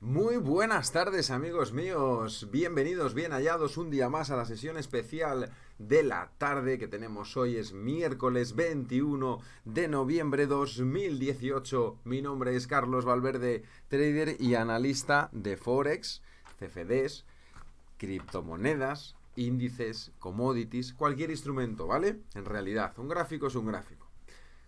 Muy buenas tardes amigos míos, bienvenidos, bien hallados un día más a la sesión especial de la tarde que tenemos hoy, es miércoles 21 de noviembre 2018. Mi nombre es Carlos Valverde, trader y analista de Forex, CFDs, criptomonedas, índices, commodities, cualquier instrumento, ¿vale? En realidad, un gráfico es un gráfico.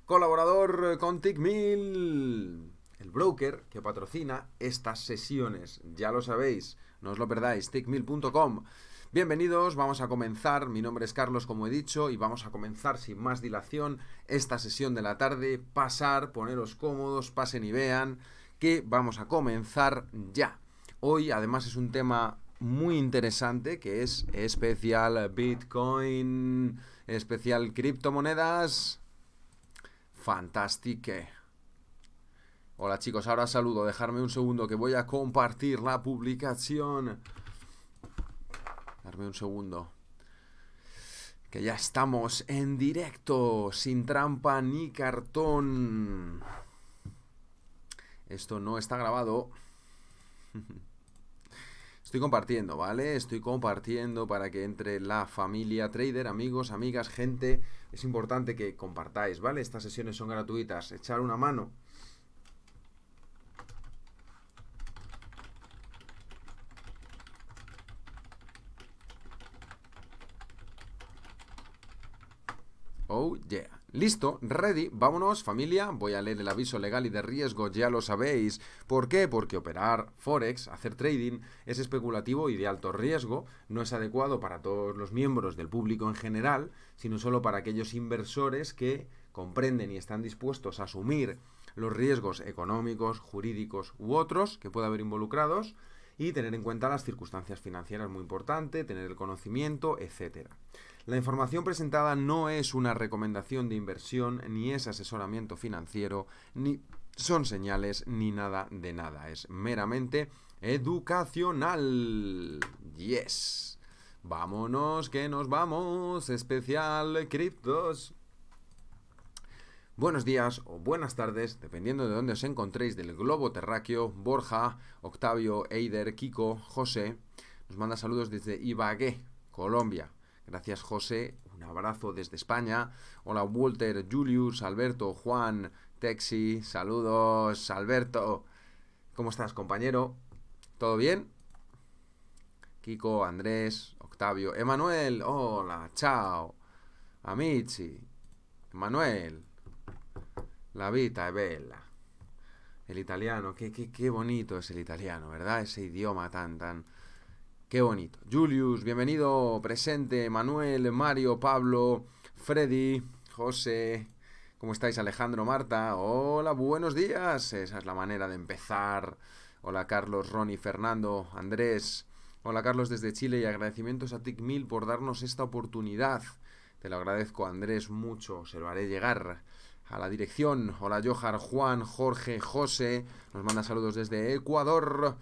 Colaborador con TICMIL el broker que patrocina estas sesiones. Ya lo sabéis, no os lo perdáis, tickmill.com. Bienvenidos, vamos a comenzar. Mi nombre es Carlos, como he dicho, y vamos a comenzar sin más dilación esta sesión de la tarde. Pasar, poneros cómodos, pasen y vean que vamos a comenzar ya. Hoy además es un tema muy interesante que es especial Bitcoin, especial criptomonedas. Fantástico. Hola chicos, ahora saludo. Dejarme un segundo que voy a compartir la publicación. Darme un segundo. Que ya estamos en directo, sin trampa ni cartón. Esto no está grabado. Estoy compartiendo, ¿vale? Estoy compartiendo para que entre la familia trader, amigos, amigas, gente. Es importante que compartáis, ¿vale? Estas sesiones son gratuitas. Echar una mano Listo, ready, vámonos familia, voy a leer el aviso legal y de riesgo, ya lo sabéis. ¿Por qué? Porque operar Forex, hacer trading, es especulativo y de alto riesgo, no es adecuado para todos los miembros del público en general, sino solo para aquellos inversores que comprenden y están dispuestos a asumir los riesgos económicos, jurídicos u otros que pueda haber involucrados y tener en cuenta las circunstancias financieras muy importante, tener el conocimiento, etcétera. La información presentada no es una recomendación de inversión, ni es asesoramiento financiero, ni son señales, ni nada de nada. Es meramente educacional. Yes. Vámonos, que nos vamos. Especial criptos. Buenos días o buenas tardes, dependiendo de dónde os encontréis del globo terráqueo, Borja, Octavio, Eider, Kiko, José. Nos manda saludos desde Ibagué, Colombia. Gracias José, un abrazo desde España. Hola Walter, Julius, Alberto, Juan, Texi, saludos Alberto. ¿Cómo estás compañero? ¿Todo bien? Kiko, Andrés, Octavio, Emanuel, hola, chao. Amici, Emanuel, la vita è bella. El italiano, qué, qué bonito es el italiano, ¿verdad? Ese idioma tan, tan Qué bonito. Julius, bienvenido, presente. Manuel, Mario, Pablo, Freddy, José. ¿Cómo estáis, Alejandro, Marta? Hola, buenos días. Esa es la manera de empezar. Hola, Carlos, Ronnie, Fernando, Andrés. Hola, Carlos, desde Chile y agradecimientos a TICMIL por darnos esta oportunidad. Te lo agradezco, Andrés, mucho. Se lo haré llegar a la dirección. Hola, Johar, Juan, Jorge, José. Nos manda saludos desde Ecuador.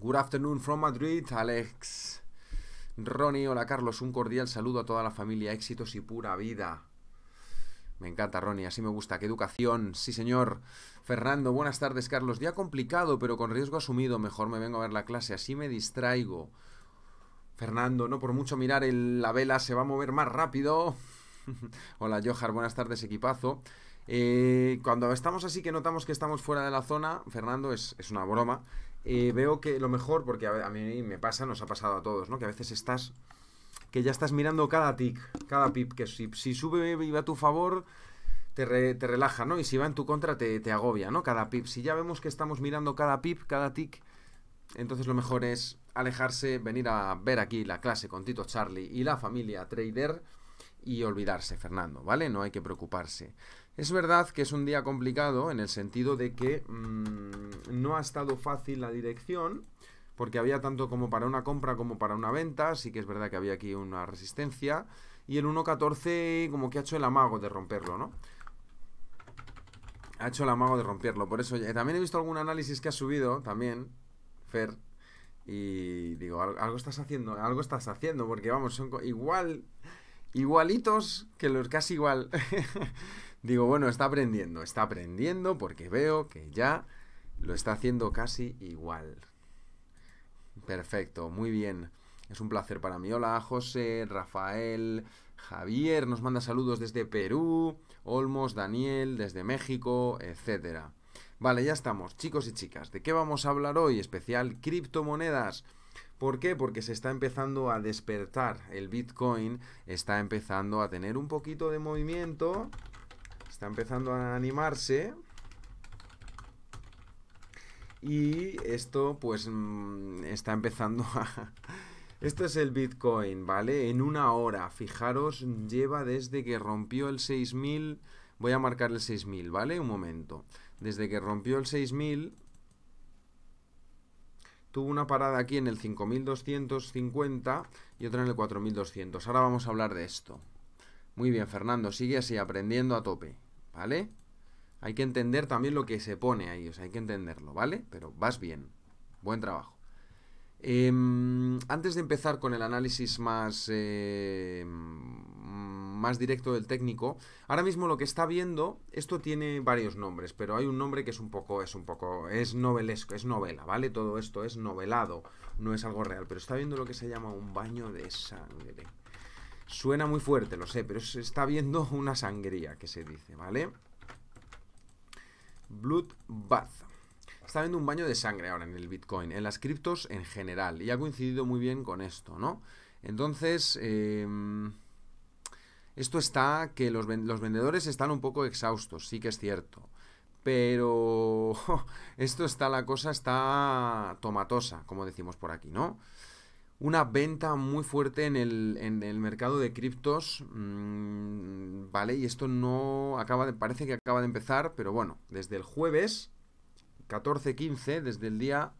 Good afternoon from Madrid, Alex. Ronnie, hola Carlos, un cordial saludo a toda la familia, éxitos y pura vida. Me encanta, Ronnie, así me gusta, qué educación, sí señor. Fernando, buenas tardes, Carlos. Día complicado, pero con riesgo asumido, mejor me vengo a ver la clase, así me distraigo. Fernando, no por mucho mirar la vela, se va a mover más rápido. hola Johar, buenas tardes, equipazo. Eh, cuando estamos así que notamos que estamos fuera de la zona, Fernando, es una broma. Eh, veo que lo mejor, porque a, mí me pasa, nos ha pasado a todos, ¿no? Que a veces estás, que ya estás mirando cada tick, cada pip, que si, si sube y va a tu favor, te, relaja, ¿no? Y si va en tu contra, te, agobia, ¿no? Cada pip. Si ya vemos que estamos mirando cada pip, cada tick, entonces lo mejor es alejarse, venir a ver aquí la clase con Tito Charlie y la familia Trader y olvidarse, Fernando, ¿vale? No hay que preocuparse. Es verdad que es un día complicado en el sentido de que mm, no ha estado fácil la dirección, porque había tanto como para una compra como para una venta, así que es verdad que había aquí una resistencia, y el 1.14 como que ha hecho el amago de romperlo, ¿no? Ha hecho el amago de romperlo, por eso eh, también he visto algún análisis que ha subido, también, Fer, y digo, algo estás haciendo, algo estás haciendo, porque vamos, son igual, igualitos que los casi igual. digo, bueno, está aprendiendo, está aprendiendo porque veo que ya lo está haciendo casi igual. Perfecto, muy bien. Es un placer para mí. Hola, José, Rafael, Javier, nos manda saludos desde Perú, Olmos, Daniel, desde México, etcétera. Vale, ya estamos, chicos y chicas. ¿De qué vamos a hablar hoy? Especial criptomonedas. ¿Por qué? Porque se está empezando a despertar. El Bitcoin está empezando a tener un poquito de movimiento. Está empezando a animarse. Y esto pues mm, está empezando a... Esto es el Bitcoin, ¿vale? En una hora, fijaros, lleva desde que rompió el 6000... Voy a marcar el 6000, ¿vale? Un momento. Desde que rompió el 6000... Tuvo una parada aquí en el 5250 y otra en el 4200. Ahora vamos a hablar de esto. Muy bien, Fernando, sigue así aprendiendo a tope. ¿vale? Hay que entender también lo que se pone ahí, o sea, hay que entenderlo, ¿vale? Pero vas bien, buen trabajo. Em, antes de empezar con el análisis más, eh, más directo del técnico, ahora mismo lo que está viendo, esto tiene varios nombres, pero hay un nombre que es un poco, es un poco, es novelesco, es novela, ¿vale? Todo esto es novelado, no es algo real, pero está viendo lo que se llama un baño de sangre. Suena muy fuerte, lo sé, pero se está viendo una sangría que se dice, ¿vale? Blood bath. Está viendo un baño de sangre ahora en el Bitcoin, en las criptos en general, y ha coincidido muy bien con esto, ¿no? Entonces, em, esto está que los vendedores están un poco exhaustos, sí que es cierto. Pero esto está, la cosa está tomatosa, como decimos por aquí, ¿no? una venta muy fuerte en el, en el mercado de criptos, mm, ¿vale? Y esto no acaba de, parece que acaba de empezar, pero bueno, desde el jueves 14-15, desde el día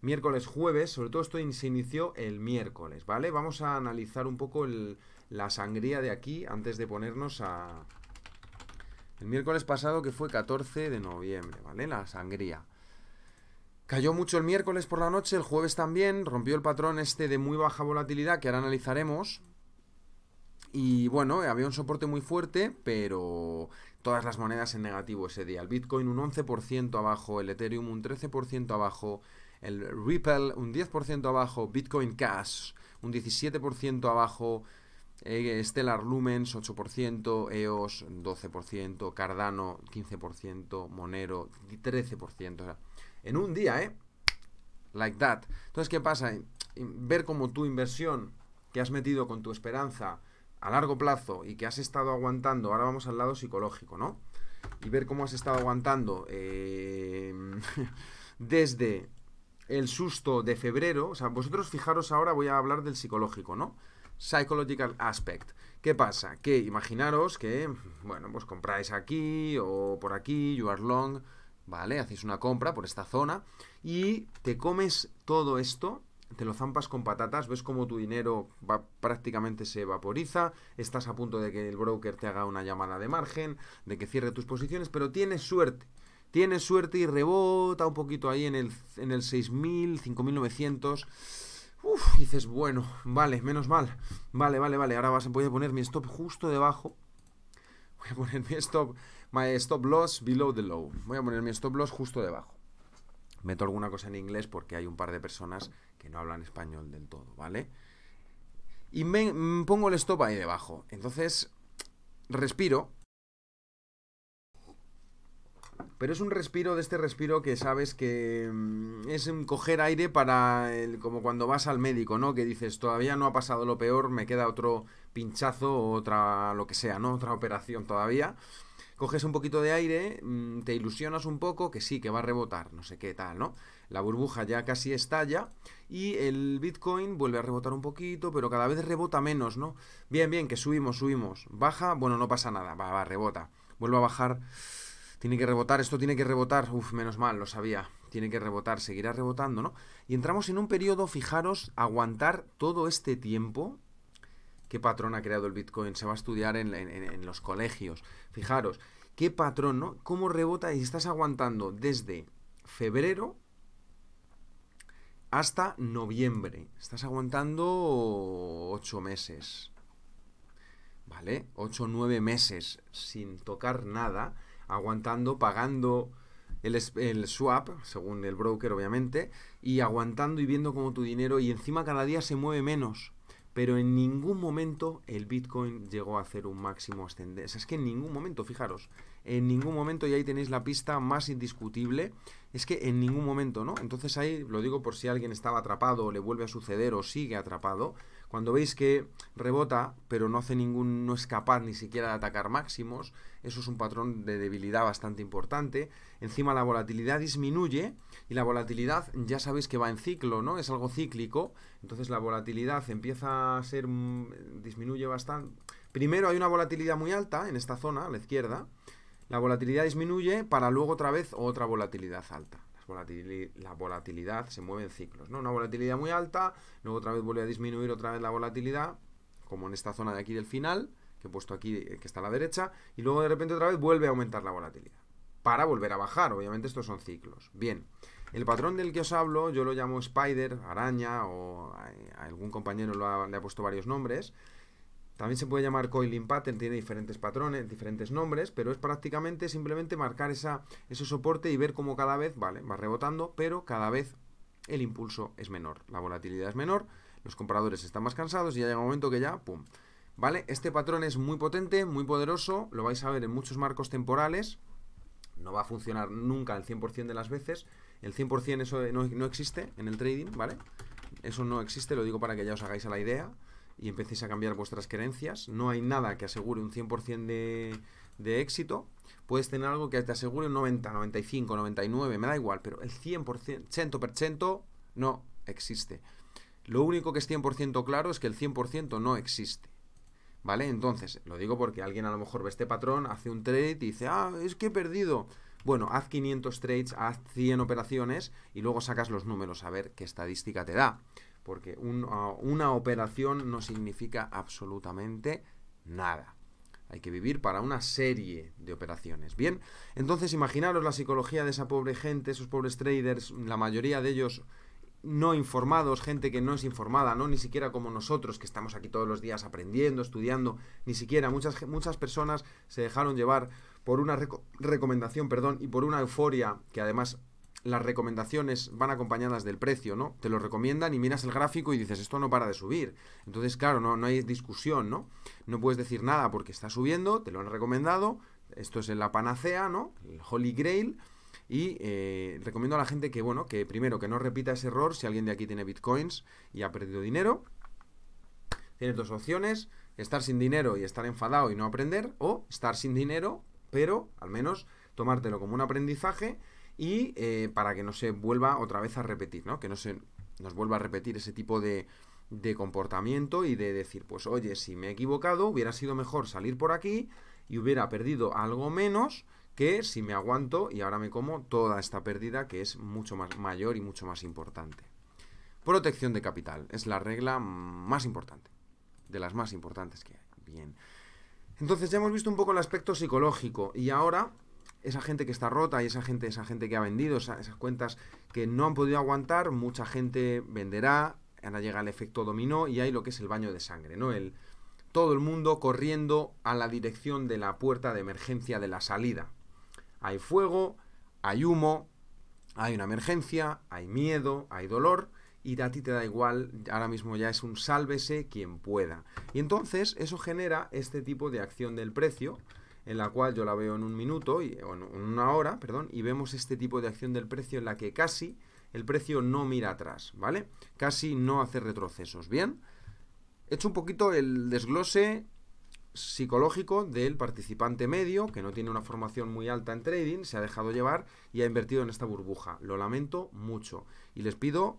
miércoles, jueves, sobre todo esto se inició el miércoles, ¿vale? Vamos a analizar un poco la sangría de aquí antes de ponernos a... El miércoles pasado que fue 14 de noviembre, ¿vale? La sangría. Cayó mucho el miércoles por la noche, el jueves también, rompió el patrón este de muy baja volatilidad que ahora analizaremos. Y bueno, eh, había un soporte muy fuerte, pero todas las monedas en negativo ese día. El Bitcoin un 11% abajo, el Ethereum un 13% abajo, el Ripple un 10% abajo, Bitcoin Cash un 17% abajo, eh, Stellar Lumens 8%, EOS 12%, Cardano 15%, Monero 13%. O sea, en un día, ¿eh? Like that. Entonces, ¿qué pasa? Ver cómo tu inversión que has metido con tu esperanza a largo plazo y que has estado aguantando, ahora vamos al lado psicológico, ¿no? Y ver cómo has estado aguantando eh, desde el susto de febrero, o sea, vosotros fijaros ahora, voy a hablar del psicológico, ¿no? Psychological aspect. ¿Qué pasa? Que imaginaros que, bueno, pues compráis aquí o por aquí, you are long, ¿vale? Hacéis una compra por esta zona y te comes todo esto, te lo zampas con patatas, ves como tu dinero va, prácticamente se vaporiza, estás a punto de que el broker te haga una llamada de margen, de que cierre tus posiciones, pero tienes suerte. Tienes suerte y rebota un poquito ahí en el, en el 6.000, 5.900. Uf, dices, bueno, vale, menos mal. Vale, vale, vale. Ahora vas, voy a poner mi stop justo debajo. Voy a poner mi stop My stop loss below the low. Voy a poner mi stop loss justo debajo. Meto alguna cosa en inglés porque hay un par de personas que no hablan español del todo, ¿vale? Y me, mm, pongo el stop ahí debajo. Entonces, respiro. Pero es un respiro de este respiro que sabes que mm, es coger aire para el, como cuando vas al médico, ¿no? Que dices, todavía no ha pasado lo peor, me queda otro pinchazo o otra lo que sea, ¿no? Otra operación todavía coges un poquito de aire, mm, te ilusionas un poco, que sí, que va a rebotar, no sé qué tal, ¿no? La burbuja ya casi estalla y el Bitcoin vuelve a rebotar un poquito, pero cada vez rebota menos, ¿no? Bien, bien, que subimos, subimos. Baja, bueno, no pasa nada, va, va, rebota. Vuelve a bajar. Tiene que rebotar, esto tiene que rebotar. uff, menos mal, lo sabía. Tiene que rebotar, seguirá rebotando, ¿no? Y entramos en un periodo, fijaros, aguantar todo este tiempo, qué patrón ha creado el Bitcoin, se va a estudiar en, los colegios. Fijaros, qué patrón, ¿no? ¿Cómo rebota y estás aguantando desde febrero hasta noviembre? Estás aguantando ocho meses, ¿vale? 8 o meses sin tocar nada, aguantando, pagando el, el, swap, según el broker obviamente, y aguantando y viendo cómo tu dinero y encima cada día se mueve menos pero en ningún momento el Bitcoin llegó a hacer un máximo ascendente. sea, es que en ningún momento, fijaros, en ningún momento, y ahí tenéis la pista más indiscutible, es que en ningún momento, ¿no? Entonces ahí lo digo por si alguien estaba atrapado, o le vuelve a suceder o sigue atrapado, cuando veis que rebota, pero no hace ningún, no escapar ni siquiera de atacar máximos, eso es un patrón de debilidad bastante importante. Encima la volatilidad disminuye y la volatilidad ya sabéis que va en ciclo, ¿no? Es algo cíclico. Entonces la volatilidad empieza a ser mm, disminuye bastante. Primero hay una volatilidad muy alta en esta zona, a la izquierda. La volatilidad disminuye para luego otra vez otra volatilidad alta la volatilidad se mueve en ciclos, ¿no? Una volatilidad muy alta, luego otra vez vuelve a disminuir otra vez la volatilidad, como en esta zona de aquí del final, que he puesto aquí, eh, que está a la derecha, y luego de repente otra vez vuelve a aumentar la volatilidad, para volver a bajar, obviamente estos son ciclos. Bien, el patrón del que os hablo, yo lo llamo spider, araña, o eh, algún compañero lo ha, le ha puesto varios nombres, también se puede llamar coiling pattern, tiene diferentes patrones, diferentes nombres, pero es prácticamente simplemente marcar esa, ese soporte y ver cómo cada vez, vale, va rebotando, pero cada vez el impulso es menor, la volatilidad es menor, los compradores están más cansados y ya llega un momento que ya, pum. ¿Vale? Este patrón es muy potente, muy poderoso, lo vais a ver en muchos marcos temporales, no va a funcionar nunca el 100% de las veces, el 100% eso no, no existe en el trading, ¿vale? Eso no existe, lo digo para que ya os hagáis a la idea y empecéis a cambiar vuestras creencias. No hay nada que asegure un 100% de, éxito. Puedes tener algo que te asegure un 90, 95, 99, me da igual, pero el 100%, 100% no existe. Lo único que es 100% claro es que el 100% no existe. ¿Vale? Entonces, lo digo porque alguien a lo mejor ve este patrón, hace un trade y dice, ah, es que he perdido. Bueno, haz 500 trades, haz 100 operaciones y luego sacas los números a ver qué estadística te da porque ah, una operación no significa absolutamente nada. Hay que vivir para una serie de operaciones. Bien, entonces imaginaros la psicología de esa pobre gente, esos pobres traders, la mayoría de ellos no informados, gente que no es informada, no ni siquiera como nosotros que estamos aquí todos los días aprendiendo, estudiando, ni siquiera muchas muchas personas se dejaron llevar por una recomendación, perdón, y por una euforia que además las recomendaciones van acompañadas del precio, ¿no? Te lo recomiendan y miras el gráfico y dices, esto no para de subir. Entonces, claro, no, no hay discusión, ¿no? No puedes decir nada porque está subiendo, te lo han recomendado, esto es la panacea, ¿no? El Holy Grail. Y eh, recomiendo a la gente que, bueno, que primero, que no repita ese error si alguien de aquí tiene bitcoins y ha perdido dinero. Tienes dos opciones, estar sin dinero y estar enfadado y no aprender, o estar sin dinero, pero al menos tomártelo como un aprendizaje y eh, para que no se vuelva otra vez a repetir, ¿no? Que no se nos vuelva a repetir ese tipo de, de comportamiento y de decir, pues oye, si me he equivocado, hubiera sido mejor salir por aquí y hubiera perdido algo menos que si me aguanto y ahora me como toda esta pérdida que es mucho más mayor y mucho más importante. Protección de capital es la regla más importante, de las más importantes que hay. Bien. Entonces ya hemos visto un poco el aspecto psicológico y ahora esa gente que está rota y esa gente, esa gente que ha vendido, esas cuentas que no han podido aguantar, mucha gente venderá, ahora llega el efecto dominó y hay lo que es el baño de sangre, ¿no? El, todo el mundo corriendo a la dirección de la puerta de emergencia de la salida. Hay fuego, hay humo, hay una emergencia, hay miedo, hay dolor y a ti te da igual, ahora mismo ya es un sálvese quien pueda. Y entonces eso genera este tipo de acción del precio en la cual yo la veo en un minuto, y, en una hora, perdón, y vemos este tipo de acción del precio en la que casi el precio no mira atrás, ¿vale? Casi no hace retrocesos, ¿bien? He hecho un poquito el desglose psicológico del participante medio, que no tiene una formación muy alta en trading, se ha dejado llevar y ha invertido en esta burbuja. Lo lamento mucho y les pido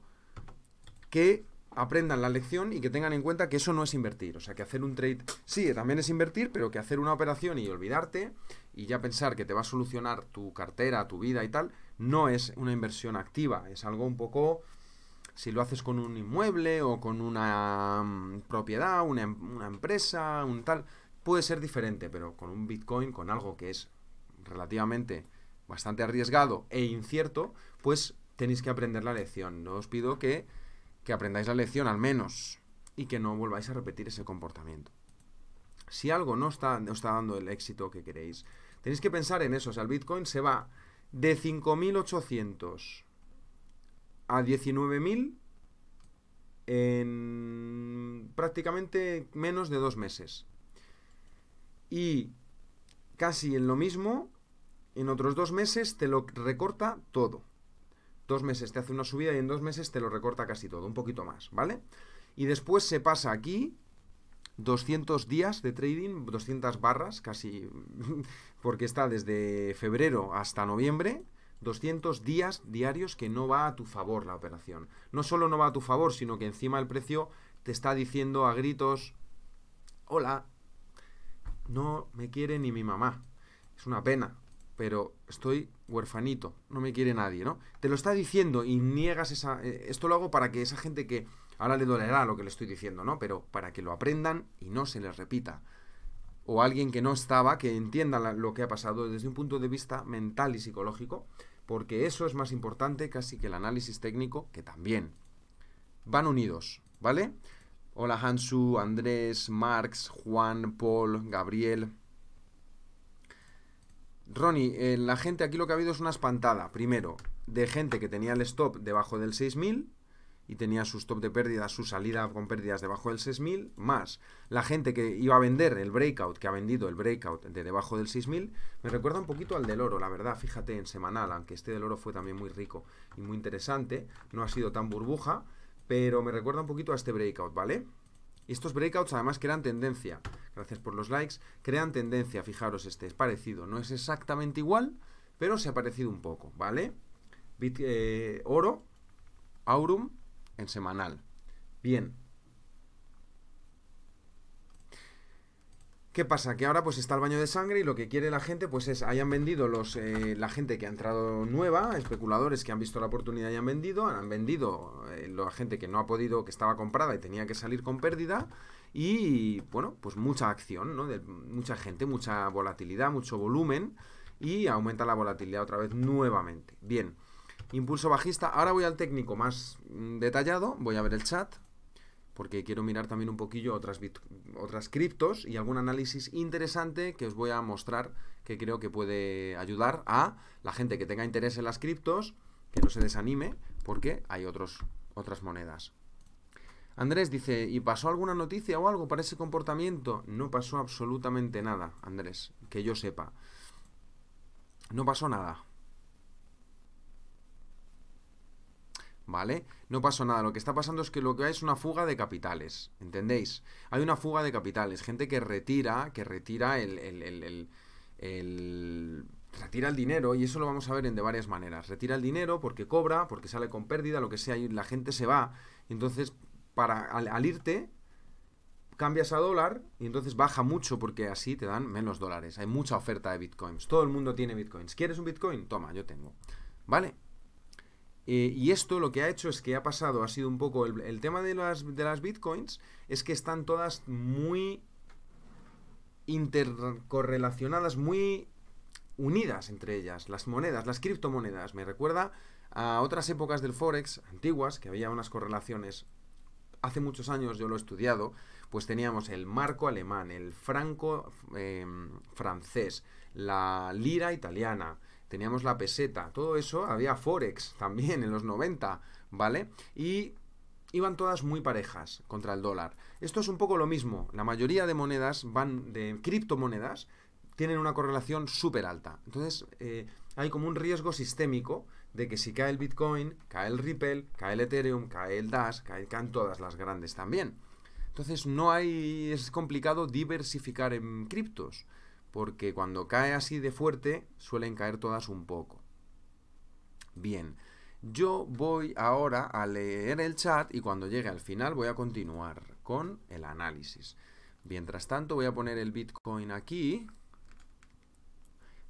que aprendan la lección y que tengan en cuenta que eso no es invertir. O sea, que hacer un trade, sí, también es invertir, pero que hacer una operación y olvidarte y ya pensar que te va a solucionar tu cartera, tu vida y tal, no es una inversión activa. Es algo un poco, si lo haces con un inmueble o con una mm, propiedad, em, una empresa, un tal, puede ser diferente, pero con un Bitcoin, con algo que es relativamente bastante arriesgado e incierto, pues tenéis que aprender la lección. No os pido que que aprendáis la lección al menos y que no volváis a repetir ese comportamiento. Si algo no está, está dando el éxito que queréis, tenéis que pensar en eso. O sea, el Bitcoin se va de 5.800 a 19.000 en prácticamente menos de dos meses. Y casi en lo mismo, en otros dos meses te lo recorta todo dos meses te hace una subida y en dos meses te lo recorta casi todo, un poquito más, ¿vale? Y después se pasa aquí 200 días de trading, 200 barras casi, porque está desde febrero hasta noviembre, 200 días diarios que no va a tu favor la operación. No solo no va a tu favor, sino que encima el precio te está diciendo a gritos, hola, no me quiere ni mi mamá. Es una pena, pero estoy huerfanito, no me quiere nadie, ¿no? Te lo está diciendo y niegas esa... Eh, esto lo hago para que esa gente que ahora le dolerá lo que le estoy diciendo, ¿no? Pero para que lo aprendan y no se les repita. O alguien que no estaba, que entienda lo que ha pasado desde un punto de vista mental y psicológico, porque eso es más importante casi que el análisis técnico, que también. Van unidos, ¿vale? Hola Hansu, Andrés, Marx, Juan, Paul, Gabriel, Ronnie, eh, la gente aquí lo que ha habido es una espantada. Primero, de gente que tenía el stop debajo del 6000 y tenía su stop de pérdida, su salida con pérdidas debajo del 6000, más la gente que iba a vender el breakout, que ha vendido el breakout de debajo del 6000, me recuerda un poquito al del oro, la verdad, fíjate, en semanal, aunque este del oro fue también muy rico y muy interesante, no ha sido tan burbuja, pero me recuerda un poquito a este breakout, ¿vale? Y Estos breakouts además crean tendencia. Gracias por los likes. Crean tendencia, fijaros este, es parecido. No es exactamente igual, pero se ha parecido un poco, ¿vale? Eh, oro, aurum en semanal. Bien, ¿Qué pasa? Que ahora pues está el baño de sangre y lo que quiere la gente pues es, hayan vendido los, eh, la gente que ha entrado nueva, especuladores que han visto la oportunidad y han vendido, han vendido eh, la gente que no ha podido, que estaba comprada y tenía que salir con pérdida y bueno, pues mucha acción, ¿no? De mucha gente, mucha volatilidad, mucho volumen y aumenta la volatilidad otra vez nuevamente. Bien, impulso bajista. Ahora voy al técnico más mm, detallado, voy a ver el chat porque quiero mirar también un poquillo otras, otras criptos y algún análisis interesante que os voy a mostrar que creo que puede ayudar a la gente que tenga interés en las criptos, que no se desanime, porque hay otros, otras monedas. Andrés dice, ¿y pasó alguna noticia o algo para ese comportamiento? No pasó absolutamente nada, Andrés, que yo sepa. No pasó nada. ¿vale? No pasó nada, lo que está pasando es que lo que hay es una fuga de capitales, ¿entendéis? Hay una fuga de capitales, gente que retira, que retira el, el, el, retira el dinero y eso lo vamos a ver en de varias maneras. Retira el dinero porque cobra, porque sale con pérdida, lo que sea, y la gente se va. entonces, para, al, irte, cambias a dólar y entonces baja mucho porque así te dan menos dólares. Hay mucha oferta de bitcoins. Todo el mundo tiene bitcoins. ¿Quieres un bitcoin? Toma, yo tengo. ¿Vale? Eh, y esto lo que ha hecho es que ha pasado, ha sido un poco el, tema de las, de las bitcoins, es que están todas muy intercorrelacionadas, muy unidas entre ellas, las monedas, las criptomonedas. Me recuerda a otras épocas del Forex antiguas, que había unas correlaciones. Hace muchos años yo lo he estudiado, pues teníamos el marco alemán, el franco eh, francés, la lira italiana, teníamos la peseta, todo eso, había Forex también en los 90, ¿vale? Y iban todas muy parejas contra el dólar. Esto es un poco lo mismo, la mayoría de monedas van de criptomonedas, tienen una correlación súper alta. Entonces, eh, hay como un riesgo sistémico de que si cae el Bitcoin, cae el Ripple, cae el Ethereum, cae el Dash, caen todas las grandes también. Entonces no hay, es complicado diversificar en criptos porque cuando cae así de fuerte suelen caer todas un poco. Bien, yo voy ahora a leer el chat y cuando llegue al final voy a continuar con el análisis. Mientras tanto voy a poner el Bitcoin aquí.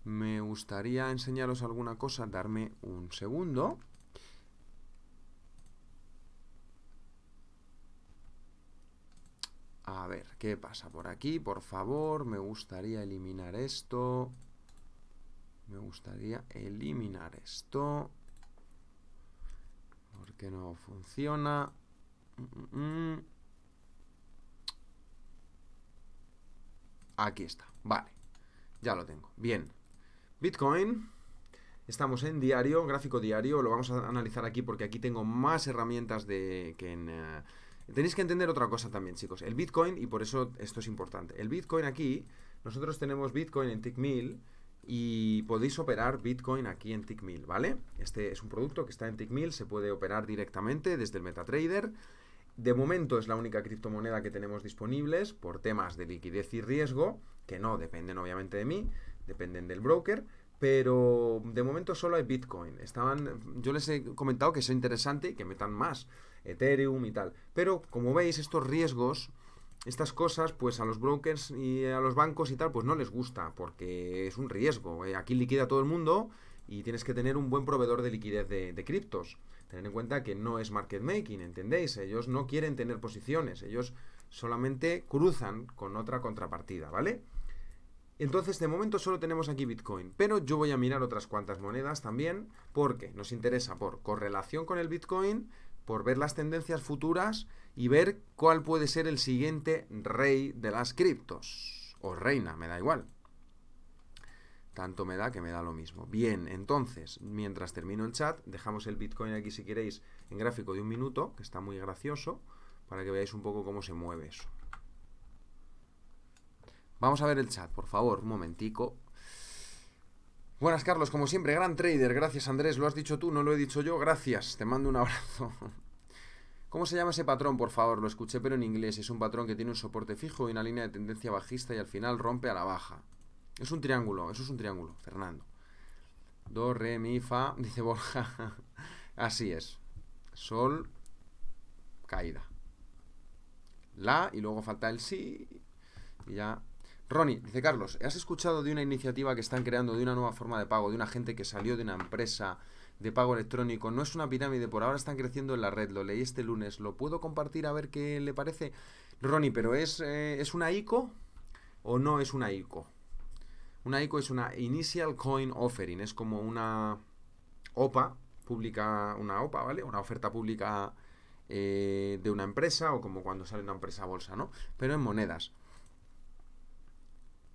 Me gustaría enseñaros alguna cosa, darme un segundo. A ver, ¿qué pasa por aquí? Por favor, me gustaría eliminar esto. Me gustaría eliminar esto. Porque no funciona. Mm, mm, mm. Aquí está. Vale. Ya lo tengo. Bien. Bitcoin. Estamos en diario, gráfico diario. Lo vamos a analizar aquí porque aquí tengo más herramientas de, que en... Eh, Tenéis que entender otra cosa también, chicos. El Bitcoin, y por eso esto es importante. El Bitcoin aquí, nosotros tenemos Bitcoin en Tickmill y podéis operar Bitcoin aquí en Tickmill, ¿vale? Este es un producto que está en Tickmill, se puede operar directamente desde el MetaTrader. De momento es la única criptomoneda que tenemos disponibles por temas de liquidez y riesgo, que no dependen obviamente de mí, dependen del broker, pero de momento solo hay Bitcoin. Estaban, yo les he comentado que es interesante y que metan más Ethereum y tal. Pero como veis, estos riesgos, estas cosas, pues a los brokers y a los bancos y tal, pues no les gusta, porque es un riesgo. Eh, aquí liquida todo el mundo y tienes que tener un buen proveedor de liquidez de, de criptos. Tener en cuenta que no es market making, ¿entendéis? Ellos no quieren tener posiciones, ellos solamente cruzan con otra contrapartida, ¿vale? Entonces, de momento solo tenemos aquí Bitcoin, pero yo voy a mirar otras cuantas monedas también, porque nos interesa por correlación con el Bitcoin, por ver las tendencias futuras y ver cuál puede ser el siguiente rey de las criptos, o reina, me da igual. Tanto me da que me da lo mismo. Bien, entonces, mientras termino el chat, dejamos el Bitcoin aquí si queréis en gráfico de un minuto, que está muy gracioso, para que veáis un poco cómo se mueve eso. Vamos a ver el chat, por favor, un momentico. Buenas, Carlos, como siempre, gran trader. Gracias, Andrés. Lo has dicho tú, no lo he dicho yo. Gracias, te mando un abrazo. ¿Cómo se llama ese patrón, por favor? Lo escuché, pero en inglés. Es un patrón que tiene un soporte fijo y una línea de tendencia bajista y al final rompe a la baja. Es un triángulo, eso es un triángulo, Fernando. Do, re, mi, fa, dice Borja. Así es. Sol, caída. La, y luego falta el si, y ya Ronnie, dice Carlos, ¿has escuchado de una iniciativa que están creando de una nueva forma de pago, de una gente que salió de una empresa de pago electrónico? No es una pirámide, por ahora están creciendo en la red, lo leí este lunes, ¿lo puedo compartir a ver qué le parece? Ronnie, ¿pero es, eh, ¿es una ICO o no es una ICO? Una ICO es una Initial Coin Offering, es como una OPA pública, una OPA, ¿vale? Una oferta pública eh, de una empresa o como cuando sale una empresa a bolsa, ¿no? Pero en monedas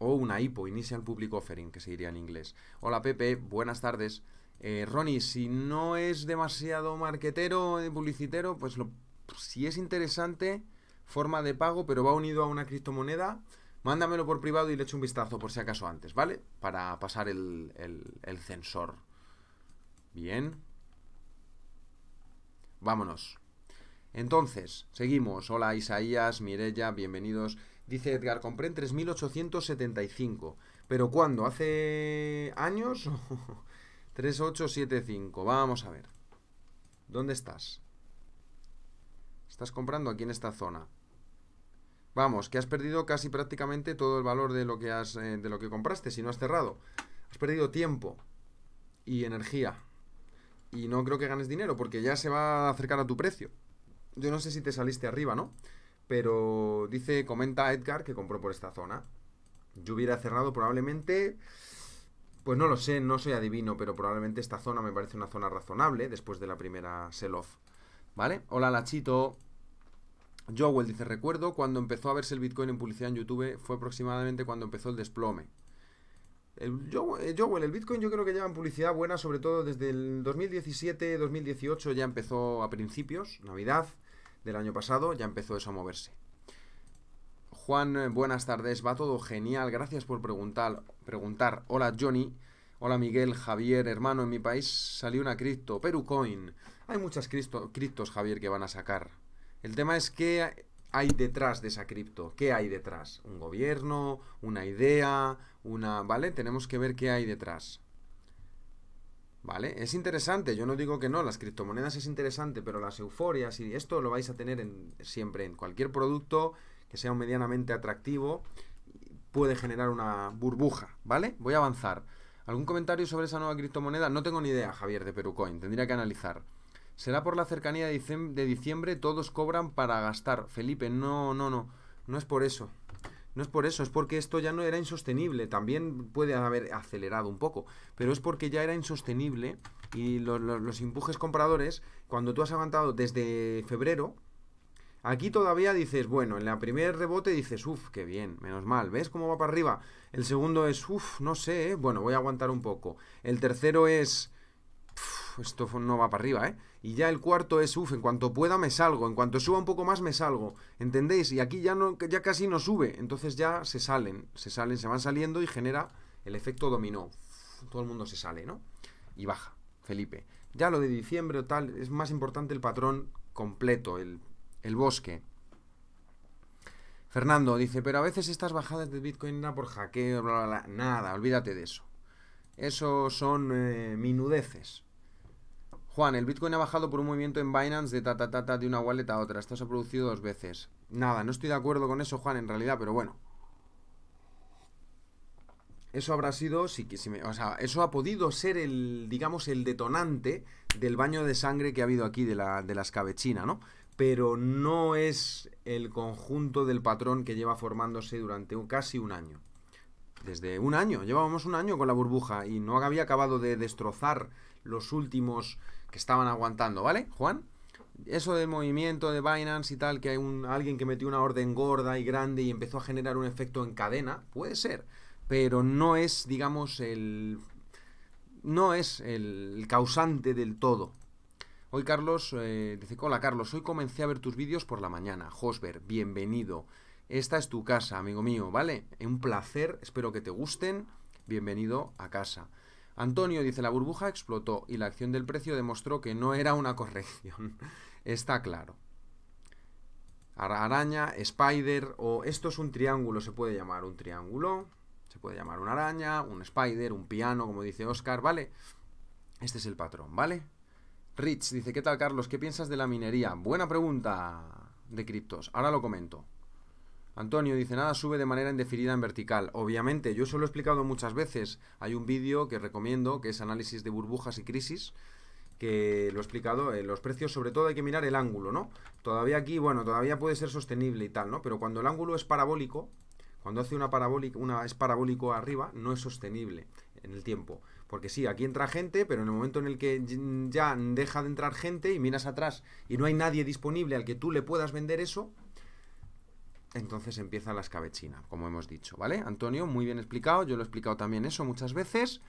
o una IPO, Initial Public Offering, que se diría en inglés. Hola Pepe, buenas tardes. Eh, Ronnie, si no es demasiado marquetero, eh, publicitero, pues lo, si es interesante, forma de pago, pero va unido a una criptomoneda, mándamelo por privado y le echo un vistazo por si acaso antes, ¿vale? Para pasar el, censor. Bien. Vámonos. Entonces, seguimos. Hola Isaías, Mirella, bienvenidos. Dice Edgar, compré en 3.875. ¿Pero cuándo? ¿Hace años? 3875. Vamos a ver. ¿Dónde estás? Estás comprando aquí en esta zona. Vamos, que has perdido casi prácticamente todo el valor de lo que has eh, de lo que compraste si no has cerrado. Has perdido tiempo y energía. Y no creo que ganes dinero porque ya se va a acercar a tu precio. Yo no sé si te saliste arriba, ¿no? Pero dice, comenta Edgar que compró por esta zona. Yo hubiera cerrado probablemente... Pues no lo sé, no soy adivino, pero probablemente esta zona me parece una zona razonable después de la primera sell-off. ¿Vale? Hola, Lachito. Joel dice, recuerdo cuando empezó a verse el Bitcoin en publicidad en YouTube, fue aproximadamente cuando empezó el desplome. Eh, Joel, el Bitcoin yo creo que lleva en publicidad buena, sobre todo desde el 2017, 2018 ya empezó a principios, Navidad del año pasado, ya empezó eso a moverse. Juan, eh, buenas tardes, va todo genial, gracias por preguntar. preguntar. Hola Johnny, hola Miguel, Javier, hermano, en mi país salió una cripto, Perucoin. Hay muchas cripto, criptos, Javier, que van a sacar. El tema es qué hay detrás de esa cripto? ¿Qué hay detrás? ¿Un gobierno? ¿Una idea? ¿Una... ¿Vale? Tenemos que ver qué hay detrás. ¿Vale? Es interesante, yo no digo que no, las criptomonedas es interesante, pero las euforias y esto lo vais a tener en, siempre en cualquier producto que sea medianamente atractivo, puede generar una burbuja, ¿vale? Voy a avanzar. ¿Algún comentario sobre esa nueva criptomoneda? No tengo ni idea, Javier, de Perucoin, tendría que analizar. Será por la cercanía de diciembre, todos cobran para gastar. Felipe, no, no, no, no es por eso. No es por eso, es porque esto ya no era insostenible. También puede haber acelerado un poco, pero es porque ya era insostenible y los, empujes compradores, cuando tú has aguantado desde febrero, Aquí todavía dices, bueno, en la primer rebote dices, uff, qué bien, menos mal, ¿ves cómo va para arriba? El segundo es, uff, no sé, eh, bueno, voy a aguantar un poco. El tercero es, pues esto no va para arriba, ¿eh? Y ya el cuarto es, uff, en cuanto pueda me salgo, en cuanto suba un poco más me salgo, ¿entendéis? Y aquí ya, no, ya casi no sube, entonces ya se salen, se salen, se van saliendo y genera el efecto dominó. Todo el mundo se sale, ¿no? Y baja, Felipe. Ya lo de diciembre o tal, es más importante el patrón completo, el, bosque. Fernando dice, pero a veces estas bajadas de Bitcoin eran por hackeo, bla, bla, bla. Nada, olvídate de eso. Eso son eh, minudeces. Juan, el Bitcoin ha bajado por un movimiento en Binance de ta ta ta, de una wallet a otra. Esto se ha producido dos veces. Nada, no estoy de acuerdo con eso, Juan, en realidad, pero bueno. Eso habrá sido, sí que me, o sea, eso ha podido ser el, digamos, el detonante del baño de sangre que ha habido aquí de la, de escabechina, ¿no? Pero no es el conjunto del patrón que lleva formándose durante casi un año. Desde un año, llevábamos un año con la burbuja y no había acabado de destrozar los últimos que estaban aguantando, ¿vale, Juan? Eso del movimiento de Binance y tal, que hay un, alguien que metió una orden gorda y grande y empezó a generar un efecto en cadena, puede ser, pero no es, digamos, el... No es el causante del todo, Hoy Carlos eh, dice, hola Carlos, hoy comencé a ver tus vídeos por la mañana. Josber, bienvenido. Esta es tu casa, amigo mío, ¿vale? Un placer, espero que te gusten. Bienvenido a casa. Antonio dice, la burbuja explotó y la acción del precio demostró que no era una corrección. Está claro. Araña, spider o esto es un triángulo, se puede llamar un triángulo. Se puede llamar una araña, un spider, un piano, como dice Oscar, ¿vale? Este es el patrón, ¿vale? Rich dice, ¿qué tal Carlos? ¿Qué piensas de la minería? Buena pregunta de criptos. Ahora lo comento. Antonio dice, nada sube de manera indefinida en vertical. Obviamente, yo eso lo he explicado muchas veces. Hay un vídeo que recomiendo, que es análisis de burbujas y crisis, que lo he explicado, En eh, los precios sobre todo hay que mirar el ángulo, ¿no? Todavía aquí, bueno, todavía puede ser sostenible y tal, ¿no? Pero cuando el ángulo es parabólico, cuando hace una parabólica, una es parabólico arriba, no es sostenible en el tiempo. Porque sí, aquí entra gente, pero en el momento en el que ya deja de entrar gente y miras atrás y no hay nadie disponible al que tú le puedas vender eso, entonces empieza la escabechina, como hemos dicho, ¿vale? Antonio, muy bien explicado, yo lo he explicado también eso muchas veces.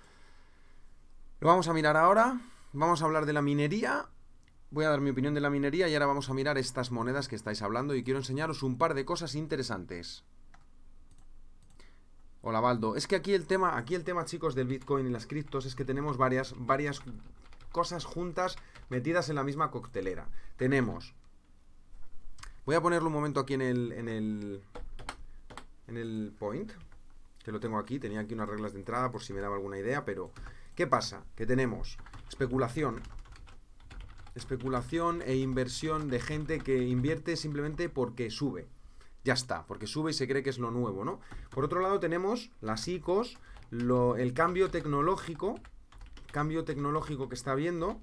Lo vamos a mirar ahora, vamos a hablar de la minería, voy a dar mi opinión de la minería y ahora vamos a mirar estas monedas que estáis hablando y quiero enseñaros un par de cosas interesantes. Hola Baldo, es que aquí el tema, aquí el tema chicos del Bitcoin y las criptos es que tenemos varias, varias cosas juntas metidas en la misma coctelera. Tenemos Voy a ponerlo un momento aquí en el, en el, en el point, que lo tengo aquí. Tenía aquí unas reglas de entrada por si me daba alguna idea, pero ¿qué pasa? Que tenemos especulación, especulación e inversión de gente que invierte simplemente porque sube. Ya está, porque sube y se cree que es lo nuevo, ¿no? Por otro lado tenemos las ICOs, el cambio tecnológico, cambio tecnológico que está habiendo,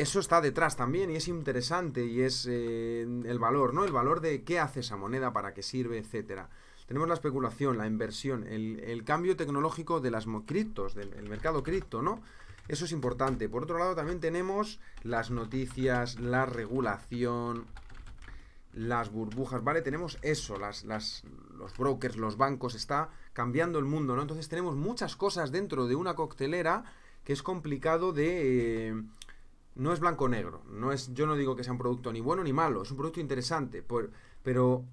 eso está detrás también y es interesante y es eh, el valor, ¿no? El valor de qué hace esa moneda, para qué sirve, etcétera. Tenemos la especulación, la inversión, el, cambio tecnológico de las criptos, del mercado cripto, ¿no? Eso es importante. Por otro lado, también tenemos las noticias, la regulación, las burbujas, ¿vale? Tenemos eso, las, las, los brokers, los bancos, está cambiando el mundo, ¿no? Entonces tenemos muchas cosas dentro de una coctelera que es complicado de... Eh, no es blanco o negro. No es, yo no digo que sea un producto ni bueno ni malo, es un producto interesante, pero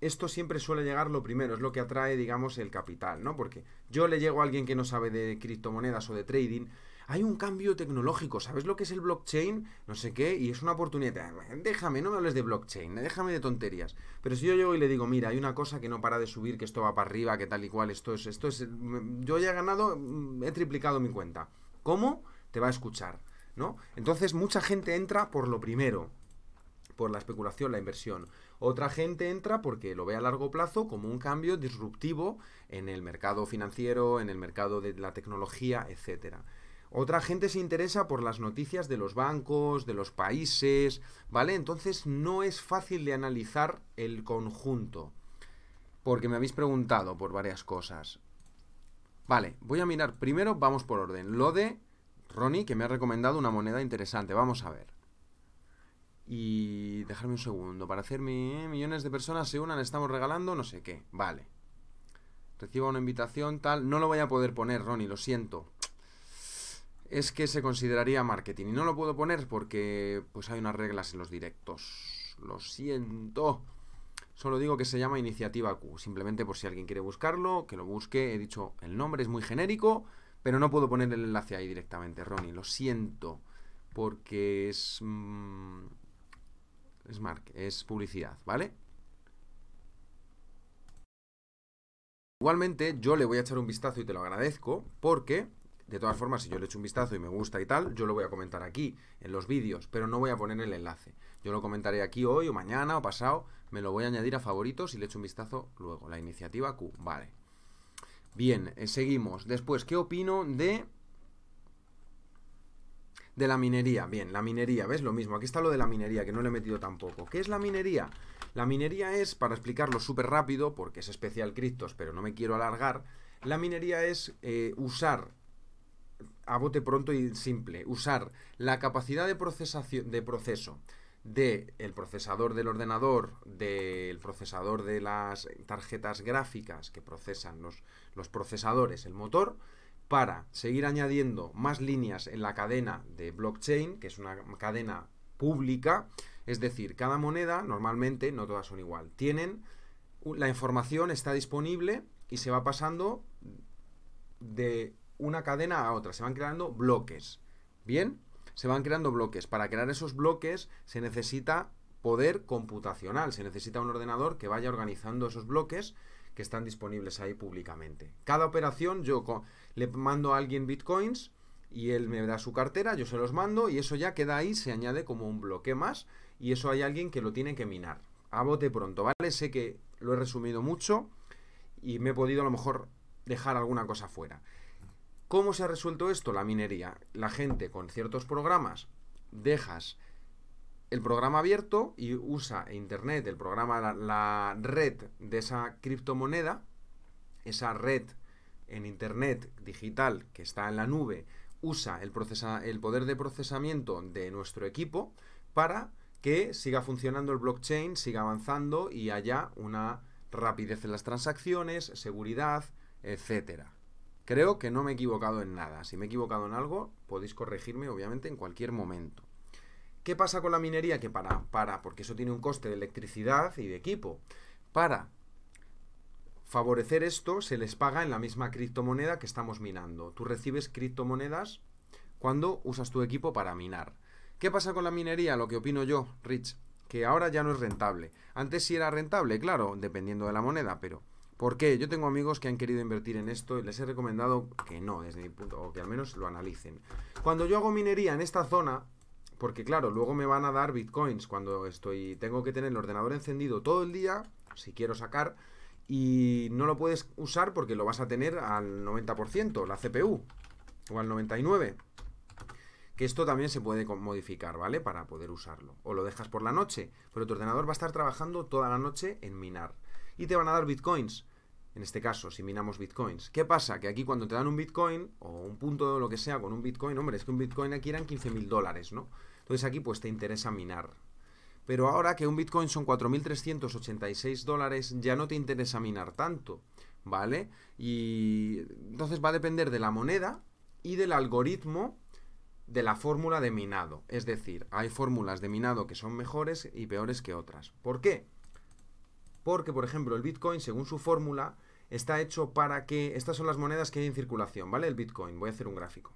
esto siempre suele llegar lo primero, es lo que atrae, digamos, el capital, ¿no? Porque yo le llego a alguien que no sabe de criptomonedas o de trading, hay un cambio tecnológico, ¿sabes lo que es el blockchain? No sé qué, y es una oportunidad. Déjame, no me hables de blockchain, déjame de tonterías. Pero si yo llego y le digo, mira, hay una cosa que no para de subir, que esto va para arriba, que tal y cual, esto es, esto es, mm, yo ya he ganado, mm, he triplicado mi cuenta. ¿Cómo? Te va a escuchar ¿no? Entonces mucha gente entra por lo primero, por la especulación, la inversión. Otra gente entra porque lo ve a largo plazo como un cambio disruptivo en el mercado financiero, en el mercado de la tecnología, etc. Otra gente se interesa por las noticias de los bancos, de los países, ¿vale? Entonces no es fácil de analizar el conjunto. Porque me habéis preguntado por varias cosas. Vale, voy a mirar. Primero vamos por orden. Lo de Ronnie, que me ha recomendado una moneda interesante. Vamos a ver. Y dejarme un segundo. Para hacer mi, eh, millones de personas se unan, estamos regalando no sé qué. Vale. Reciba una invitación, tal. No lo voy a poder poner, Ronnie, lo siento. Es que se consideraría marketing. Y no lo puedo poner porque pues hay unas reglas en los directos. Lo siento. Solo digo que se llama Iniciativa Q. Simplemente por si alguien quiere buscarlo, que lo busque. He dicho, el nombre es muy genérico pero no puedo poner el enlace ahí directamente, Ronnie. Lo siento. Porque es... Mm, es, mark, es publicidad, ¿vale? Igualmente, yo le voy a echar un vistazo y te lo agradezco porque, de todas formas, si yo le echo un vistazo y me gusta y tal, yo lo voy a comentar aquí, en los vídeos, pero no voy a poner el enlace. Yo lo comentaré aquí hoy o mañana o pasado, me lo voy a añadir a favoritos y le echo un vistazo luego. La iniciativa Q, vale. Bien, eh, seguimos. Después, ¿qué opino de... De la minería. Bien, la minería, ¿ves? Lo mismo. Aquí está lo de la minería, que no le he metido tampoco. ¿Qué es la minería? La minería es, para explicarlo súper rápido, porque es especial criptos, pero no me quiero alargar, la minería es eh, usar, a bote pronto y simple, usar la capacidad de, procesación, de proceso del el procesador del ordenador, del procesador de las tarjetas gráficas que procesan los, los procesadores, el motor, para seguir añadiendo más líneas en la cadena de blockchain, que es una cadena pública, es decir, cada moneda, normalmente, no todas son igual, tienen, la información está disponible y se va pasando de una cadena a otra, se van creando bloques, ¿bien? se van creando bloques. Para crear esos bloques se necesita poder computacional, se necesita un ordenador que vaya organizando esos bloques que están disponibles ahí públicamente. Cada operación yo le mando a alguien bitcoins y él me da su cartera, yo se los mando y eso ya queda ahí, se añade como un bloque más y eso hay alguien que lo tiene que minar. A bote pronto, ¿vale? Sé que lo he resumido mucho y me he podido a lo mejor dejar alguna cosa fuera. ¿Cómo se ha resuelto esto? La minería. La gente con ciertos programas dejas el programa abierto y usa Internet, el programa, la, red de esa criptomoneda, esa red en Internet digital que está en la nube, usa el, el poder de procesamiento de nuestro equipo para que siga funcionando el blockchain, siga avanzando y haya una rapidez en las transacciones, seguridad, etcétera. Creo que no me he equivocado en nada. Si me he equivocado en algo, podéis corregirme, obviamente, en cualquier momento. ¿Qué pasa con la minería? Que para, para, porque eso tiene un coste de electricidad y de equipo. Para favorecer esto, se les paga en la misma criptomoneda que estamos minando. Tú recibes criptomonedas cuando usas tu equipo para minar. ¿Qué pasa con la minería? Lo que opino yo, Rich, que ahora ya no es rentable. Antes sí era rentable, claro, dependiendo de la moneda, pero ¿Por qué? Yo tengo amigos que han querido invertir en esto y les he recomendado que no, desde mi punto, o que al menos lo analicen. Cuando yo hago minería en esta zona, porque claro, luego me van a dar bitcoins cuando estoy, tengo que tener el ordenador encendido todo el día, si quiero sacar, y no lo puedes usar porque lo vas a tener al 90%, la CPU, o al 99%. Que esto también se puede modificar, ¿vale? Para poder usarlo. O lo dejas por la noche, pero tu ordenador va a estar trabajando toda la noche en minar y te van a dar bitcoins. En este caso, si minamos bitcoins. ¿Qué pasa? Que aquí cuando te dan un bitcoin o un punto o lo que sea con un bitcoin, hombre, es que un bitcoin aquí eran 15.000 dólares, ¿no? Entonces aquí pues te interesa minar. Pero ahora que un bitcoin son 4.386 dólares, ya no te interesa minar tanto, ¿vale? Y entonces va a depender de la moneda y del algoritmo de la fórmula de minado. Es decir, hay fórmulas de minado que son mejores y peores que otras. ¿Por qué? Porque, por ejemplo, el Bitcoin, según su fórmula, está hecho para que... Estas son las monedas que hay en circulación, ¿vale? El Bitcoin. Voy a hacer un gráfico.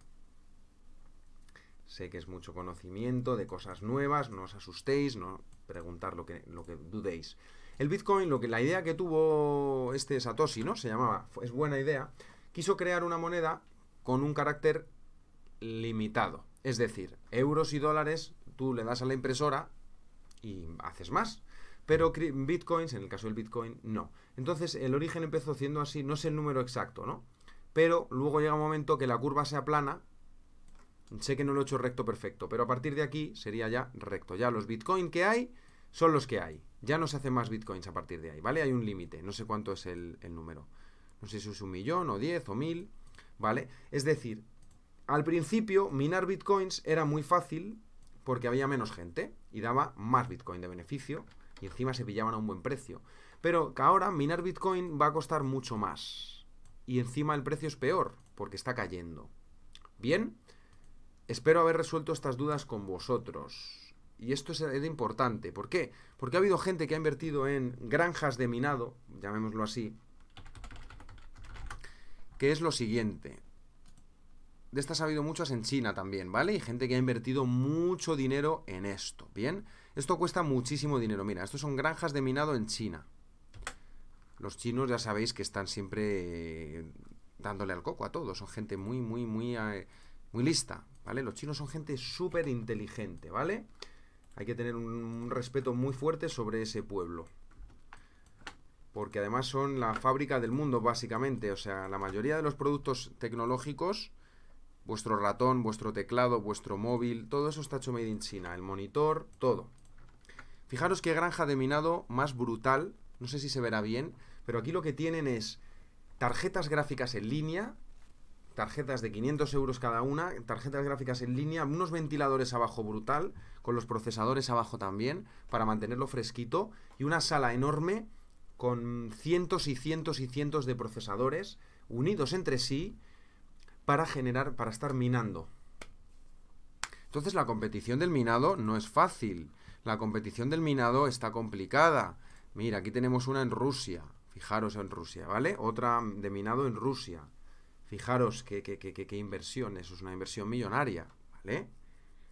Sé que es mucho conocimiento de cosas nuevas, no os asustéis, no preguntar lo que, lo que dudéis. El Bitcoin, lo que, la idea que tuvo este Satoshi, ¿no? Se llamaba, es buena idea, quiso crear una moneda con un carácter limitado. Es decir, euros y dólares tú le das a la impresora y haces más. Pero bitcoins, en el caso del bitcoin, no. Entonces el origen empezó siendo así, no sé el número exacto, ¿no? Pero luego llega un momento que la curva se aplana. Sé que no lo he hecho recto perfecto, pero a partir de aquí sería ya recto. Ya los bitcoins que hay son los que hay. Ya no se hacen más bitcoins a partir de ahí, ¿vale? Hay un límite, no sé cuánto es el, el número. No sé si es un millón o diez o mil, ¿vale? Es decir, al principio minar bitcoins era muy fácil porque había menos gente y daba más bitcoin de beneficio y encima se pillaban a un buen precio. Pero que ahora minar Bitcoin va a costar mucho más. Y encima el precio es peor, porque está cayendo. Bien, espero haber resuelto estas dudas con vosotros. Y esto es, importante. ¿Por qué? Porque ha habido gente que ha invertido en granjas de minado, llamémoslo así, que es lo siguiente. De estas ha habido muchas en China también, ¿vale? Y gente que ha invertido mucho dinero en esto, ¿bien? bien esto cuesta muchísimo dinero. Mira, estos son granjas de minado en China. Los chinos ya sabéis que están siempre eh, dándole al coco a todos. Son gente muy, muy, muy, eh, muy lista, ¿vale? Los chinos son gente súper inteligente, ¿vale? Hay que tener un respeto muy fuerte sobre ese pueblo porque además son la fábrica del mundo básicamente, o sea, la mayoría de los productos tecnológicos, vuestro ratón, vuestro teclado, vuestro móvil, todo eso está hecho made in China, el monitor, todo. Fijaros qué granja de minado más brutal. No sé si se verá bien, pero aquí lo que tienen es tarjetas gráficas en línea, tarjetas de 500 euros cada una, tarjetas gráficas en línea, unos ventiladores abajo brutal, con los procesadores abajo también, para mantenerlo fresquito, y una sala enorme con cientos y cientos y cientos de procesadores unidos entre sí para generar, para estar minando. Entonces la competición del minado no es fácil. La competición del minado está complicada. Mira, aquí tenemos una en Rusia. Fijaros en Rusia, ¿vale? Otra de minado en Rusia. Fijaros qué, qué, qué, qué inversión. Eso es una inversión millonaria, ¿vale?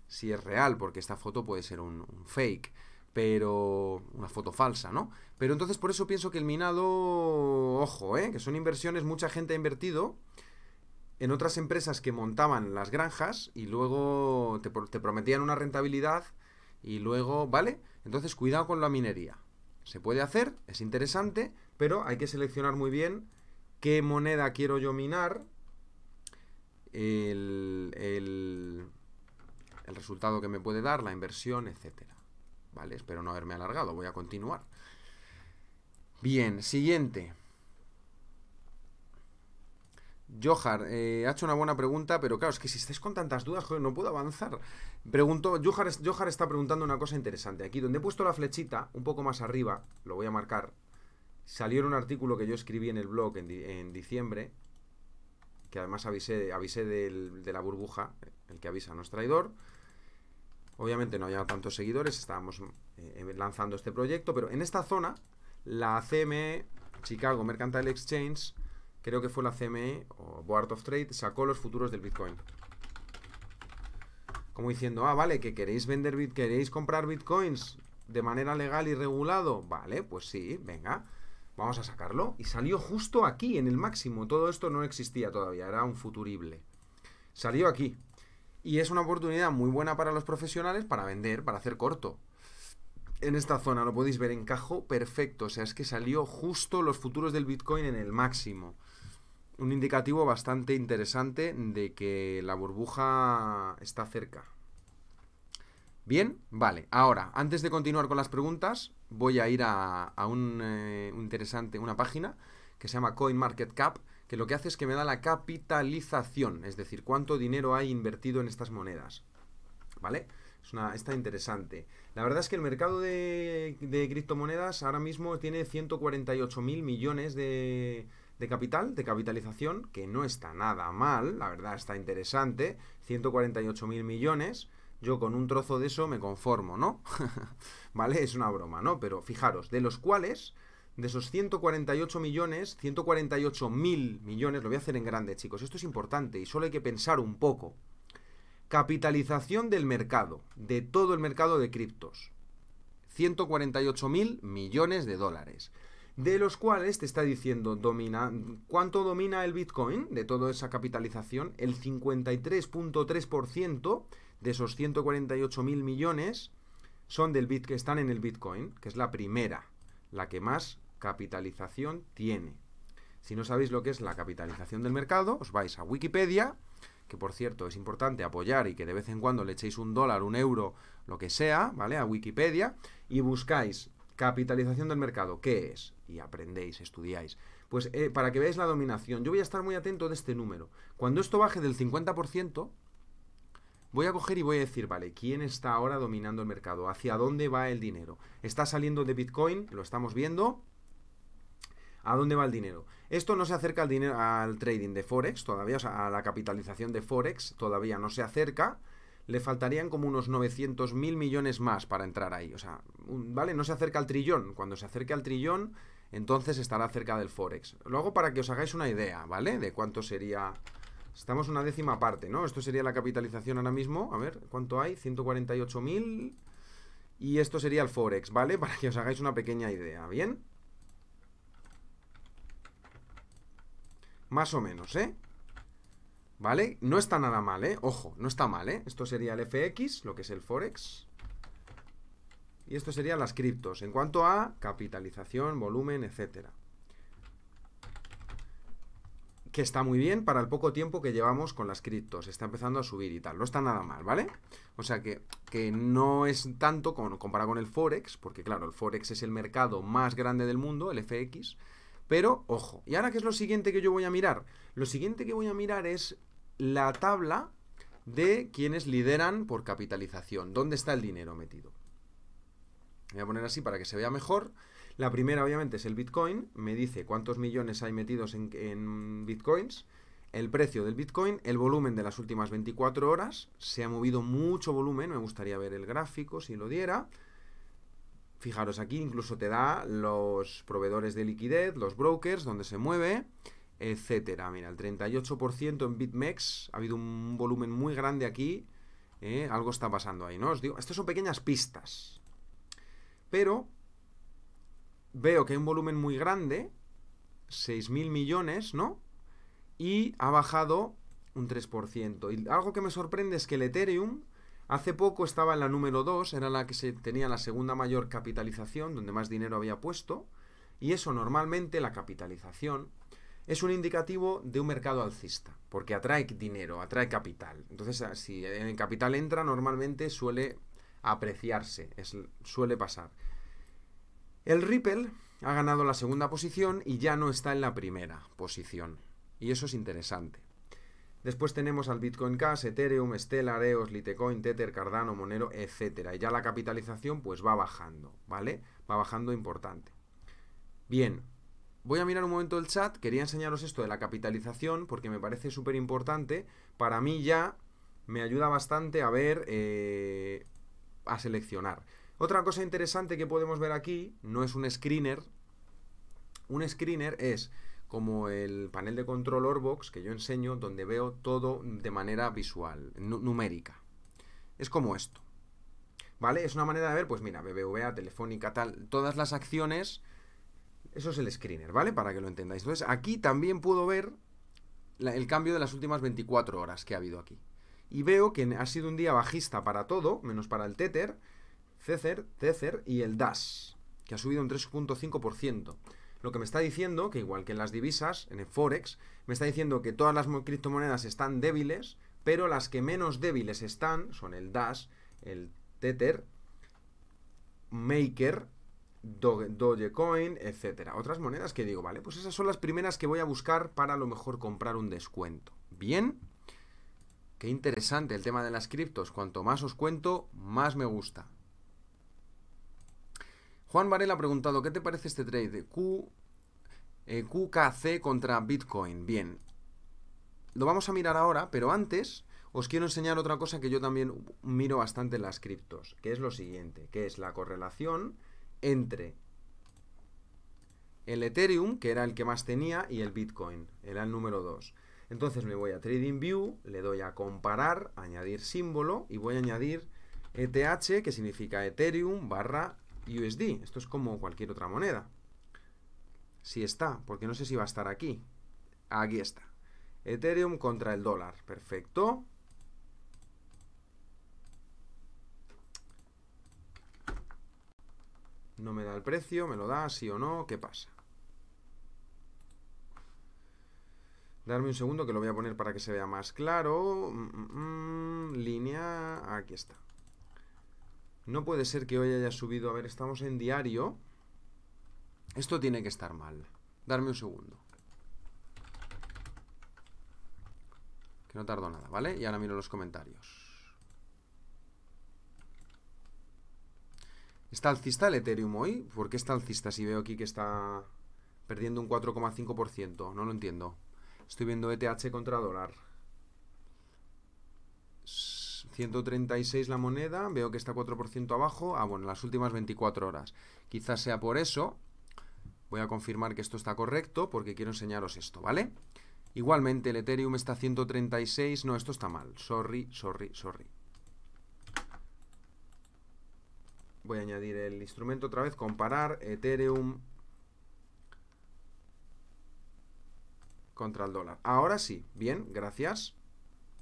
Si es real, porque esta foto puede ser un, fake pero una foto falsa, ¿no? Pero entonces por eso pienso que el minado, ojo, ¿eh? que son inversiones, mucha gente ha invertido en otras empresas que montaban las granjas y luego te prometían una rentabilidad y luego, ¿vale? Entonces, cuidado con la minería. Se puede hacer, es interesante, pero hay que seleccionar muy bien qué moneda quiero yo minar, el, el, el resultado que me puede dar, la inversión, etcétera. ¿Vale? Espero no haberme alargado, voy a continuar. Bien, siguiente. Johar, eh, ha hecho una buena pregunta, pero claro, es que si estáis con tantas dudas, no puedo avanzar. Pregunto, Johar, está preguntando una cosa interesante. Aquí, donde he puesto la flechita, un poco más arriba, lo voy a marcar, salió en un artículo que yo escribí en el blog en, diciembre, que además avisé, avisé de la burbuja, el que avisa no es traidor. Obviamente no había tantos seguidores, estábamos eh, em, lanzando este proyecto, pero en esta zona, la CME, Chicago Mercantile Exchange, creo que fue la CME o Board of Trade, sacó los futuros del Bitcoin. Como diciendo, ah, vale, que queréis vender Bitcoin, queréis comprar Bitcoins de manera legal y regulado. Vale, pues sí, venga, vamos a sacarlo. Y salió justo aquí, en el máximo. Todo esto no existía todavía, era un futurible. Salió aquí. Y es una oportunidad muy buena para los profesionales para vender, para hacer corto en esta zona, lo podéis ver, encajo perfecto. O sea, es que salió justo los futuros del Bitcoin en el máximo un indicativo bastante interesante de que la burbuja está cerca. Bien, vale. Ahora, antes de continuar con las preguntas, voy a ir a, un, eh, interesante, una página que se llama CoinMarketCap, que lo que hace es que me da la capitalización, es decir, cuánto dinero hay invertido en estas monedas. ¿Vale? Es una, está interesante. La verdad es que el mercado de, de criptomonedas ahora mismo tiene 148 mil millones de, de capital, de capitalización, que no está nada mal, la verdad está interesante, 148.000 millones, yo con un trozo de eso me conformo, ¿no? ¿Vale? Es una broma, ¿no? Pero fijaros, de los cuales, de esos 148 millones, 148.000 millones, lo voy a hacer en grande, chicos, esto es importante y solo hay que pensar un poco. Capitalización del mercado, de todo el mercado de criptos. 148.000 millones de dólares de los cuales te está diciendo domina, cuánto domina el Bitcoin de toda esa capitalización, el 53.3% de esos 148.000 millones son del bit que están en el Bitcoin, que es la primera, la que más capitalización tiene. Si no sabéis lo que es la capitalización del mercado, os vais a Wikipedia, que por cierto es importante apoyar y que de vez en cuando le echéis un dólar, un euro, lo que sea, ¿vale? A Wikipedia y buscáis Capitalización del mercado, ¿qué es? Y aprendéis, estudiáis. Pues eh, para que veáis la dominación, yo voy a estar muy atento de este número. Cuando esto baje del 50%, voy a coger y voy a decir, vale, ¿quién está ahora dominando el mercado? ¿Hacia dónde va el dinero? Está saliendo de Bitcoin, lo estamos viendo. ¿A dónde va el dinero? Esto no se acerca al, dinero, al trading de Forex todavía, o sea, a la capitalización de Forex todavía no se acerca le faltarían como unos 900.000 millones más para entrar ahí. O sea, ¿vale? No se acerca al trillón. Cuando se acerque al trillón, entonces estará cerca del Forex. Lo hago para que os hagáis una idea, ¿vale? De cuánto sería... Estamos una décima parte, ¿no? Esto sería la capitalización ahora mismo. A ver, ¿cuánto hay? 148.000 Y esto sería el Forex, ¿vale? Para que os hagáis una pequeña idea, ¿bien? Más o menos, ¿eh? ¿Vale? No está nada mal, ¿eh? Ojo, no está mal, ¿eh? Esto sería el FX, lo que es el Forex. Y esto serían las criptos. En cuanto a capitalización, volumen, etcétera. Que está muy bien para el poco tiempo que llevamos con las criptos. Está empezando a subir y tal. No está nada mal, ¿vale? O sea que, no es tanto como comparado con el Forex, porque claro, el Forex es el mercado más grande del mundo, el FX. Pero, ojo, ¿y ahora qué es lo siguiente que yo voy a mirar? Lo siguiente que voy a mirar es la tabla de quienes lideran por capitalización. ¿Dónde está el dinero metido? Voy a poner así para que se vea mejor. La primera, obviamente, es el Bitcoin. Me dice cuántos millones hay metidos en, Bitcoins el precio del Bitcoin, el volumen de las últimas 24 horas, se ha movido mucho volumen, me gustaría ver el gráfico si lo diera. Fijaros aquí, incluso te da los proveedores de liquidez, los brokers, donde se mueve, etcétera. Mira, el 38% en BitMEX, ha habido un volumen muy grande aquí, ¿eh? algo está pasando ahí, ¿no? Os digo, estas son pequeñas pistas, pero veo que hay un volumen muy grande, 6.000 millones, ¿no? Y ha bajado un 3%. Y algo que me sorprende es que el Ethereum hace poco estaba en la número 2, era la que se tenía la segunda mayor capitalización, donde más dinero había puesto, y eso normalmente la capitalización es un indicativo de un mercado alcista, porque atrae dinero, atrae capital. Entonces, ah, si el capital entra, normalmente suele apreciarse, es, suele pasar. El Ripple ha ganado la segunda posición y ya no está en la primera posición. Y eso es interesante. Después tenemos al Bitcoin Cash, Ethereum, Stellar, EOS, Litecoin, Tether, Cardano, Monero, etc. Y ya la capitalización pues va bajando, ¿vale? Va bajando importante. Bien, voy a mirar un momento el chat. Quería enseñaros esto de la capitalización porque me parece súper importante. Para mí ya me ayuda bastante a ver, eh, a seleccionar. Otra cosa interesante que podemos ver aquí no es un screener. Un screener es como el panel de control Orbox que yo enseño, donde veo todo de manera visual, numérica. Es como esto. ¿Vale? Es una manera de ver, pues mira, BBVA, Telefónica, tal, todas las acciones eso es el screener, ¿vale? Para que lo entendáis. Entonces, aquí también puedo ver el cambio de las últimas 24 horas que ha habido aquí. Y veo que ha sido un día bajista para todo, menos para el Tether, Cether, Tether y el Dash, que ha subido un 3.5%. Lo que me está diciendo, que igual que en las divisas, en el Forex, me está diciendo que todas las criptomonedas están débiles, pero las que menos débiles están son el Dash, el Tether, Maker Dogecoin, etcétera. Otras monedas que digo, vale, pues esas son las primeras que voy a buscar para a lo mejor comprar un descuento. Bien, qué interesante el tema de las criptos. Cuanto más os cuento, más me gusta. Juan Varela ha preguntado, ¿qué te parece este trade de eh, QKC contra Bitcoin? Bien, lo vamos a mirar ahora, pero antes os quiero enseñar otra cosa que yo también miro bastante en las criptos, que es lo siguiente, que es la correlación entre el Ethereum, que era el que más tenía, y el Bitcoin, era el número 2. Entonces me voy a TradingView, le doy a comparar, añadir símbolo y voy a añadir ETH, que significa Ethereum barra USD. Esto es como cualquier otra moneda. Si está, porque no sé si va a estar aquí. Aquí está. Ethereum contra el dólar. Perfecto. No me da el precio, me lo da, sí o no, ¿qué pasa? Darme un segundo que lo voy a poner para que se vea más claro. Mm, mm, mm, línea, aquí está. No puede ser que hoy haya subido. A ver, estamos en diario. Esto tiene que estar mal. Darme un segundo. Que no tardo nada, ¿vale? Y ahora miro los comentarios. ¿Está alcista el Ethereum hoy? ¿Por qué está alcista si veo aquí que está perdiendo un 4,5%? No lo entiendo. Estoy viendo ETH contra dólar. 136 la moneda, veo que está 4% abajo. Ah, bueno, las últimas 24 horas. Quizás sea por eso. Voy a confirmar que esto está correcto porque quiero enseñaros esto, ¿vale? Igualmente, el Ethereum está 136. No, esto está mal. Sorry, sorry, sorry. voy a añadir el instrumento otra vez, comparar Ethereum contra el dólar. Ahora sí, bien, gracias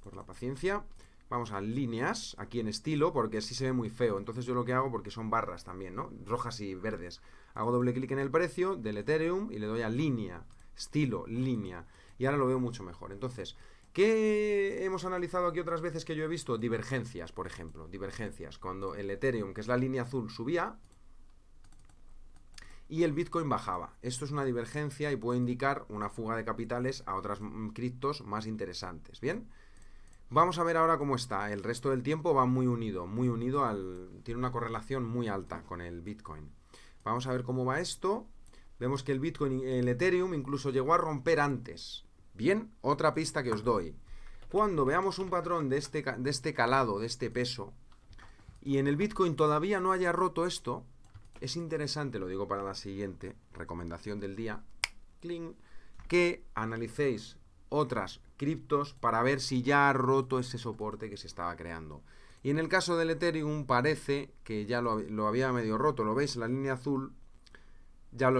por la paciencia. Vamos a líneas, aquí en estilo, porque así se ve muy feo. Entonces yo lo que hago, porque son barras también, ¿no? Rojas y verdes. Hago doble clic en el precio del Ethereum y le doy a línea, estilo, línea. Y ahora lo veo mucho mejor. Entonces, ¿Qué hemos analizado aquí otras veces que yo he visto? Divergencias, por ejemplo, divergencias. Cuando el Ethereum, que es la línea azul, subía y el Bitcoin bajaba. Esto es una divergencia y puede indicar una fuga de capitales a otras criptos más interesantes, ¿bien? Vamos a ver ahora cómo está. El resto del tiempo va muy unido, muy unido al... Tiene una correlación muy alta con el Bitcoin. Vamos a ver cómo va esto. Vemos que el Bitcoin, el Ethereum incluso llegó a romper antes Bien, otra pista que os doy. Cuando veamos un patrón de este, de este calado, de este peso, y en el Bitcoin todavía no haya roto esto, es interesante, lo digo para la siguiente recomendación del día, que analicéis otras criptos para ver si ya ha roto ese soporte que se estaba creando. Y en el caso del Ethereum parece que ya lo, lo había medio roto, lo veis, la línea azul ya, lo,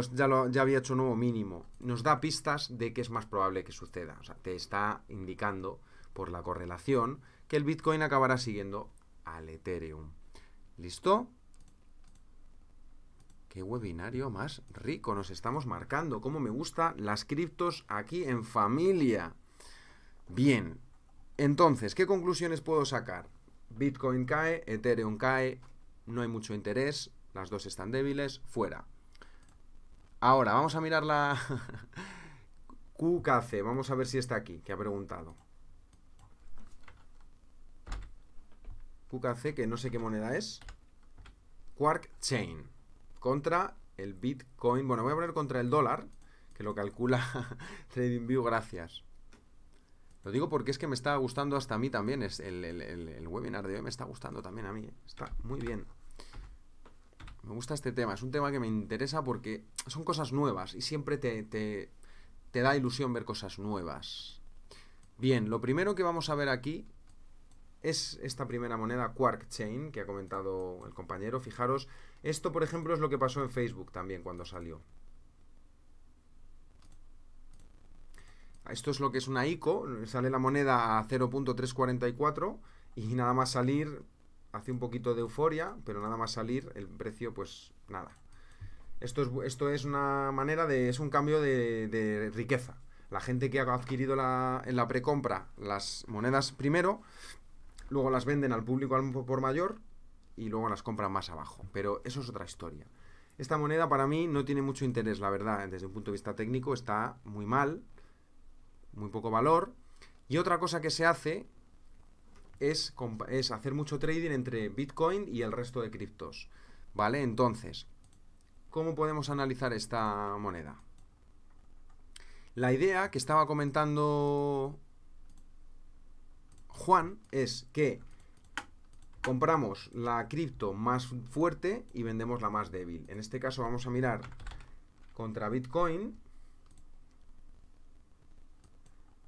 ya había hecho un nuevo mínimo. Nos da pistas de que es más probable que suceda. O sea, te está indicando por la correlación que el Bitcoin acabará siguiendo al Ethereum. ¿Listo? Qué webinario más rico nos estamos marcando. Cómo me gustan las criptos aquí en familia. Bien. Entonces, ¿qué conclusiones puedo sacar? Bitcoin cae, Ethereum cae, no hay mucho interés, las dos están débiles, fuera. Ahora, vamos a mirar la QKC. Vamos a ver si está aquí, que ha preguntado. QKC, que no sé qué moneda es. Quark Chain. Contra el Bitcoin. Bueno, voy a poner contra el dólar, que lo calcula TradingView, gracias. Lo digo porque es que me está gustando hasta a mí también. Es el webinar de hoy me está gustando también a mí. ¿eh? Está muy bien me gusta este tema, es un tema que me interesa porque son cosas nuevas y siempre te, da ilusión ver cosas nuevas. Bien, lo primero que vamos a ver aquí es esta primera moneda Quark Chain que ha comentado el compañero. Fijaros, esto por ejemplo es lo que pasó en Facebook también cuando salió. Esto es lo que es una ICO, sale la moneda a 0.344 y nada más salir hace un poquito de euforia, pero nada más salir, el precio, pues nada. Esto es, esto es una manera de. es un cambio de, riqueza. La gente que ha adquirido la, en la precompra las monedas primero, luego las venden al público al por mayor y luego las compran más abajo. Pero eso es otra historia. Esta moneda para mí no tiene mucho interés, la verdad. Desde un punto de vista técnico está muy mal, muy poco valor. Y otra cosa que se hace es, hacer mucho trading entre Bitcoin y el resto de criptos. ¿Vale? Entonces, ¿cómo podemos analizar esta moneda? La idea que estaba comentando Juan es que compramos la cripto más fuerte y vendemos la más débil. En este caso vamos a mirar contra Bitcoin.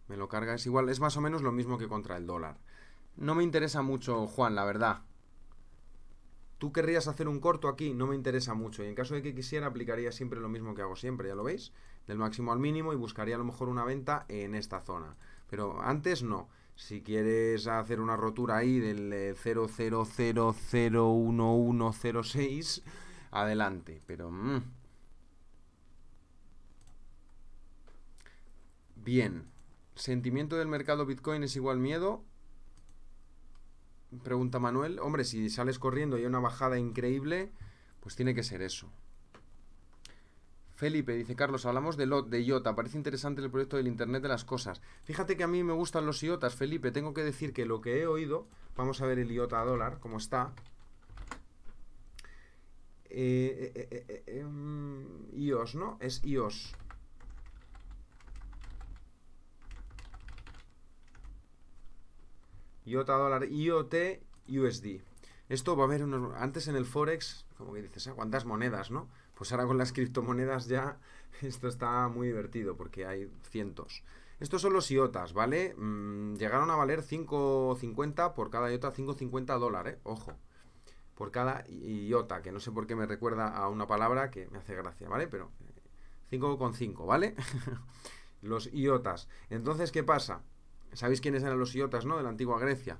Me lo carga, es igual, es más o menos lo mismo que contra el dólar. No me interesa mucho, Juan, la verdad. Tú querrías hacer un corto aquí, no me interesa mucho. Y en caso de que quisiera, aplicaría siempre lo mismo que hago siempre, ya lo veis. Del máximo al mínimo y buscaría a lo mejor una venta en esta zona. Pero antes no. Si quieres hacer una rotura ahí del 00001106, eh, adelante. Pero... Mm. Bien. Sentimiento del mercado Bitcoin es igual miedo pregunta Manuel. Hombre, si sales corriendo y hay una bajada increíble, pues tiene que ser eso. Felipe dice, Carlos, hablamos de lot, de IOTA. Parece interesante el proyecto del Internet de las Cosas. Fíjate que a mí me gustan los IOTAs, Felipe. Tengo que decir que lo que he oído, vamos a ver el IOTA a dólar, cómo está. Eh, eh, eh, mm, IOS, ¿no? Es IOS. IOTA dólar, IOT USD. Esto va a haber unos... Antes en el Forex, como que dices, ah, cuántas monedas, ¿no? Pues ahora con las criptomonedas ya esto está muy divertido porque hay cientos. Estos son los IOTAs, ¿vale? Mm, llegaron a valer 5,50 por cada IOTA, 5,50 dólares, ¿eh? Ojo. Por cada IOTA, que no sé por qué me recuerda a una palabra que me hace gracia, ¿vale? Pero 5,5, eh, ¿vale? los IOTAs. Entonces, ¿qué pasa? ¿Sabéis quiénes eran los iotas, no? De la antigua Grecia.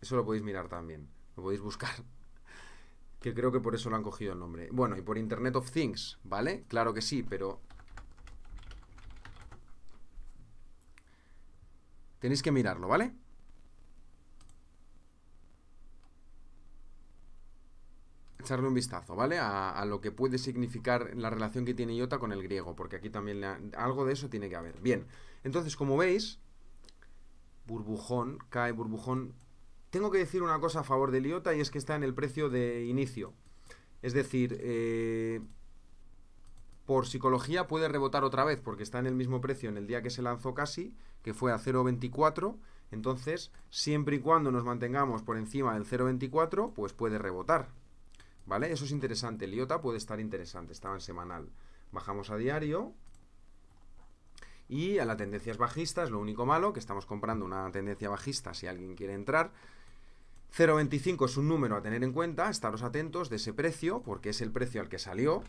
Eso lo podéis mirar también. Lo podéis buscar. Que creo que por eso lo han cogido el nombre. Bueno, y por Internet of Things, ¿vale? Claro que sí, pero... Tenéis que mirarlo, ¿vale? echarle un vistazo, ¿vale? A, lo que puede significar la relación que tiene iota con el griego, porque aquí también algo de eso tiene que haber. Bien, entonces, como veis, burbujón, cae burbujón. Tengo que decir una cosa a favor del iota y es que está en el precio de inicio. Es decir, eh, por psicología puede rebotar otra vez, porque está en el mismo precio en el día que se lanzó casi, que fue a 0.24. Entonces, siempre y cuando nos mantengamos por encima del 0.24, pues puede rebotar. ¿Vale? Eso es interesante. el IOTA puede estar interesante. Estaba en semanal. Bajamos a diario. Y a la tendencia es bajista. Es lo único malo, que estamos comprando una tendencia bajista si alguien quiere entrar. 0.25 es un número a tener en cuenta. Estaros atentos de ese precio, porque es el precio al que salió.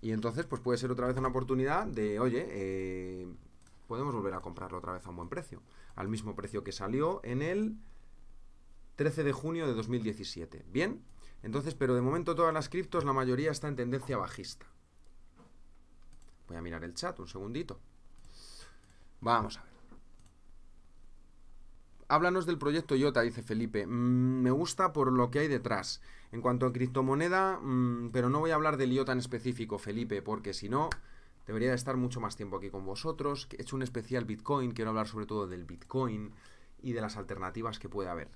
Y entonces, pues puede ser otra vez una oportunidad de, oye, eh, podemos volver a comprarlo otra vez a un buen precio. Al mismo precio que salió en el 13 de junio de 2017. Bien, entonces, pero de momento todas las criptos, la mayoría está en tendencia bajista. Voy a mirar el chat un segundito. Vamos a ver. Háblanos del proyecto IOTA, dice Felipe. Mm, me gusta por lo que hay detrás. En cuanto a criptomoneda, mm, pero no voy a hablar del IOTA en específico, Felipe, porque si no, debería de estar mucho más tiempo aquí con vosotros. He hecho un especial Bitcoin, quiero hablar sobre todo del Bitcoin y de las alternativas que puede haber.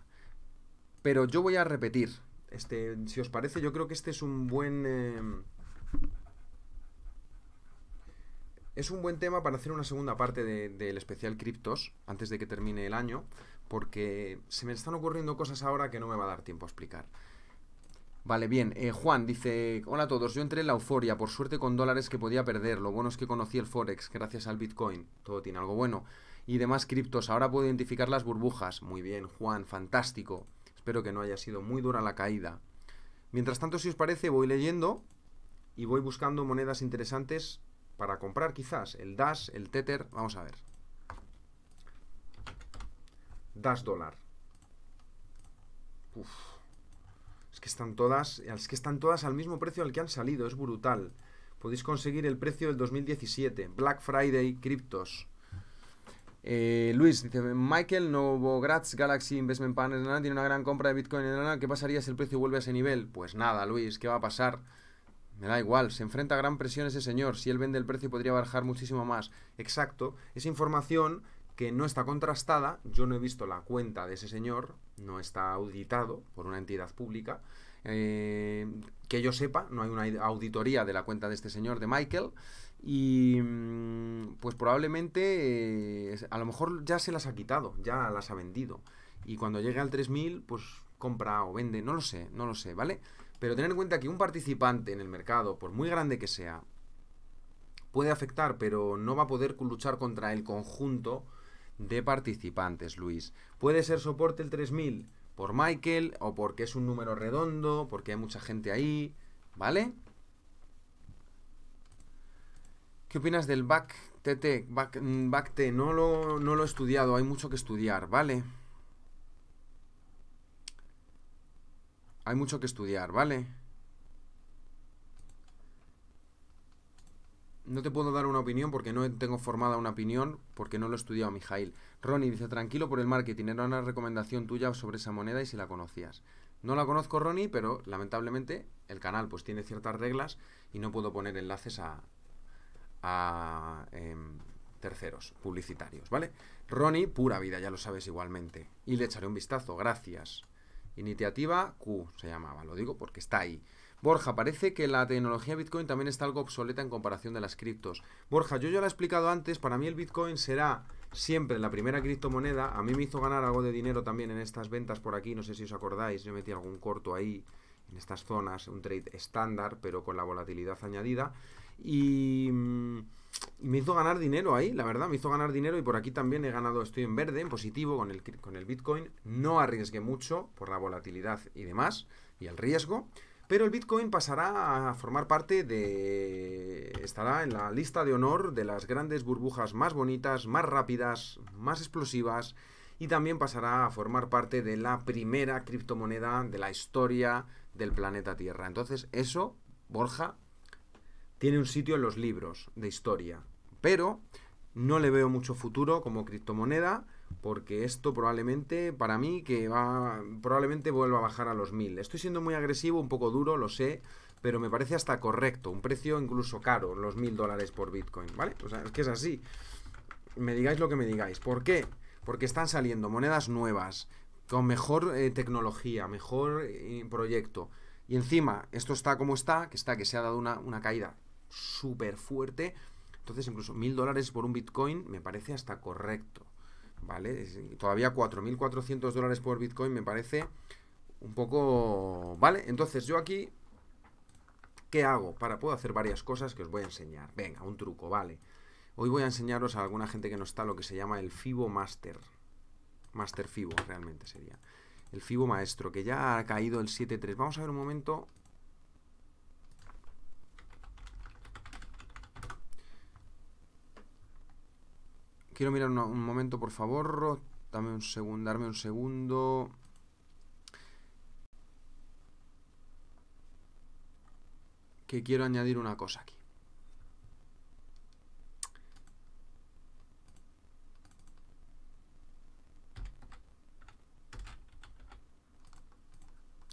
Pero yo voy a repetir, este, si os parece, yo creo que este es un buen... Eh, es un buen tema para hacer una segunda parte del de, especial criptos antes de que termine el año, porque se me están ocurriendo cosas ahora que no me va a dar tiempo a explicar. Vale, bien. Eh, Juan dice, hola a todos, yo entré en la euforia, por suerte con dólares que podía perder, lo bueno es que conocí el Forex gracias al Bitcoin, todo tiene algo bueno, y demás criptos, ahora puedo identificar las burbujas, muy bien, Juan, fantástico. Espero que no haya sido muy dura la caída. Mientras tanto, si os parece, voy leyendo y voy buscando monedas interesantes para comprar quizás. El DAS, el Tether, vamos a ver. DAS dólar. Es que están todas, es que están todas al mismo precio al que han salido, es brutal. Podéis conseguir el precio del 2017, Black Friday, criptos. Eh, Luis dice, Michael, Novogratz Galaxy Investment Partners tiene una gran compra de Bitcoin en ¿Qué pasaría si el precio vuelve a ese nivel? Pues nada, Luis, ¿qué va a pasar? Me da igual, se enfrenta a gran presión ese señor. Si él vende el precio podría bajar muchísimo más. Exacto, esa información que no está contrastada, yo no he visto la cuenta de ese señor, no está auditado por una entidad pública. Eh, que yo sepa, no hay una auditoría de la cuenta de este señor, de Michael, y mm, pues probablemente, eh, a lo mejor ya se las ha quitado, ya las ha vendido. Y cuando llegue al 3000, pues compra o vende, no lo sé, no lo sé, ¿vale? Pero tener en cuenta que un participante en el mercado, por muy grande que sea, puede afectar, pero no va a poder luchar contra el conjunto de participantes, Luis. ¿Puede ser soporte el 3000? por Michael o porque es un número redondo, porque hay mucha gente ahí, ¿vale? ¿Qué opinas del back TT? Back, mm, back no lo, no lo he estudiado, hay mucho que estudiar, ¿vale? Hay mucho que estudiar, ¿vale? No te puedo dar una opinión porque no tengo formada una opinión porque no lo he estudiado, Mijail. Ronnie dice, tranquilo por el marketing, era una recomendación tuya sobre esa moneda y si la conocías. No la conozco, Ronnie, pero lamentablemente el canal pues tiene ciertas reglas y no puedo poner enlaces a, em, terceros publicitarios, ¿vale? Ronnie, pura vida, ya lo sabes igualmente. Y le echaré un vistazo, gracias. Iniciativa Q se llamaba, lo digo porque está ahí. Borja, parece que la tecnología Bitcoin también está algo obsoleta en comparación de las criptos. Borja, yo ya lo he explicado antes, para mí el Bitcoin será Siempre la primera criptomoneda a mí me hizo ganar algo de dinero también en estas ventas por aquí. No sé si os acordáis, yo metí algún corto ahí en estas zonas, un trade estándar, pero con la volatilidad añadida. Y, mm, me hizo ganar dinero ahí, la verdad, me hizo ganar dinero y por aquí también he ganado, estoy en verde, en positivo con el, con el Bitcoin. No arriesgué mucho por la volatilidad y demás, y el riesgo, pero el Bitcoin pasará a formar parte de... estará en la lista de honor de las grandes burbujas más bonitas, más rápidas, más explosivas y también pasará a formar parte de la primera criptomoneda de la historia del planeta Tierra. Entonces eso, Borja, tiene un sitio en los libros de historia. Pero no le veo mucho futuro como criptomoneda porque esto probablemente, para mí, que va, probablemente vuelva a bajar a los 1000. Estoy siendo muy agresivo, un poco duro, lo sé, pero me parece hasta correcto, un precio incluso caro, los 1000 dólares por Bitcoin, ¿vale? O sea, es que es así. Me digáis lo que me digáis. ¿Por qué? Porque están saliendo monedas nuevas, con mejor eh, tecnología, mejor eh, proyecto. Y encima, esto está como está, que está, que se ha dado una, una caída súper fuerte. Entonces, incluso mil dólares por un Bitcoin me parece hasta correcto. ¿vale? Todavía 4.400 dólares por Bitcoin me parece un poco... ¿Vale? Entonces yo aquí, ¿qué hago? Para, puedo hacer varias cosas que os voy a enseñar. Venga, un truco, ¿vale? Hoy voy a enseñaros a alguna gente que no está lo que se llama el FIBO Master. Master FIBO realmente sería. El FIBO Maestro, que ya ha caído el 7.3. Vamos a ver un momento Quiero mirar un momento, por favor. un segundo, darme un segundo. Que quiero añadir una cosa aquí.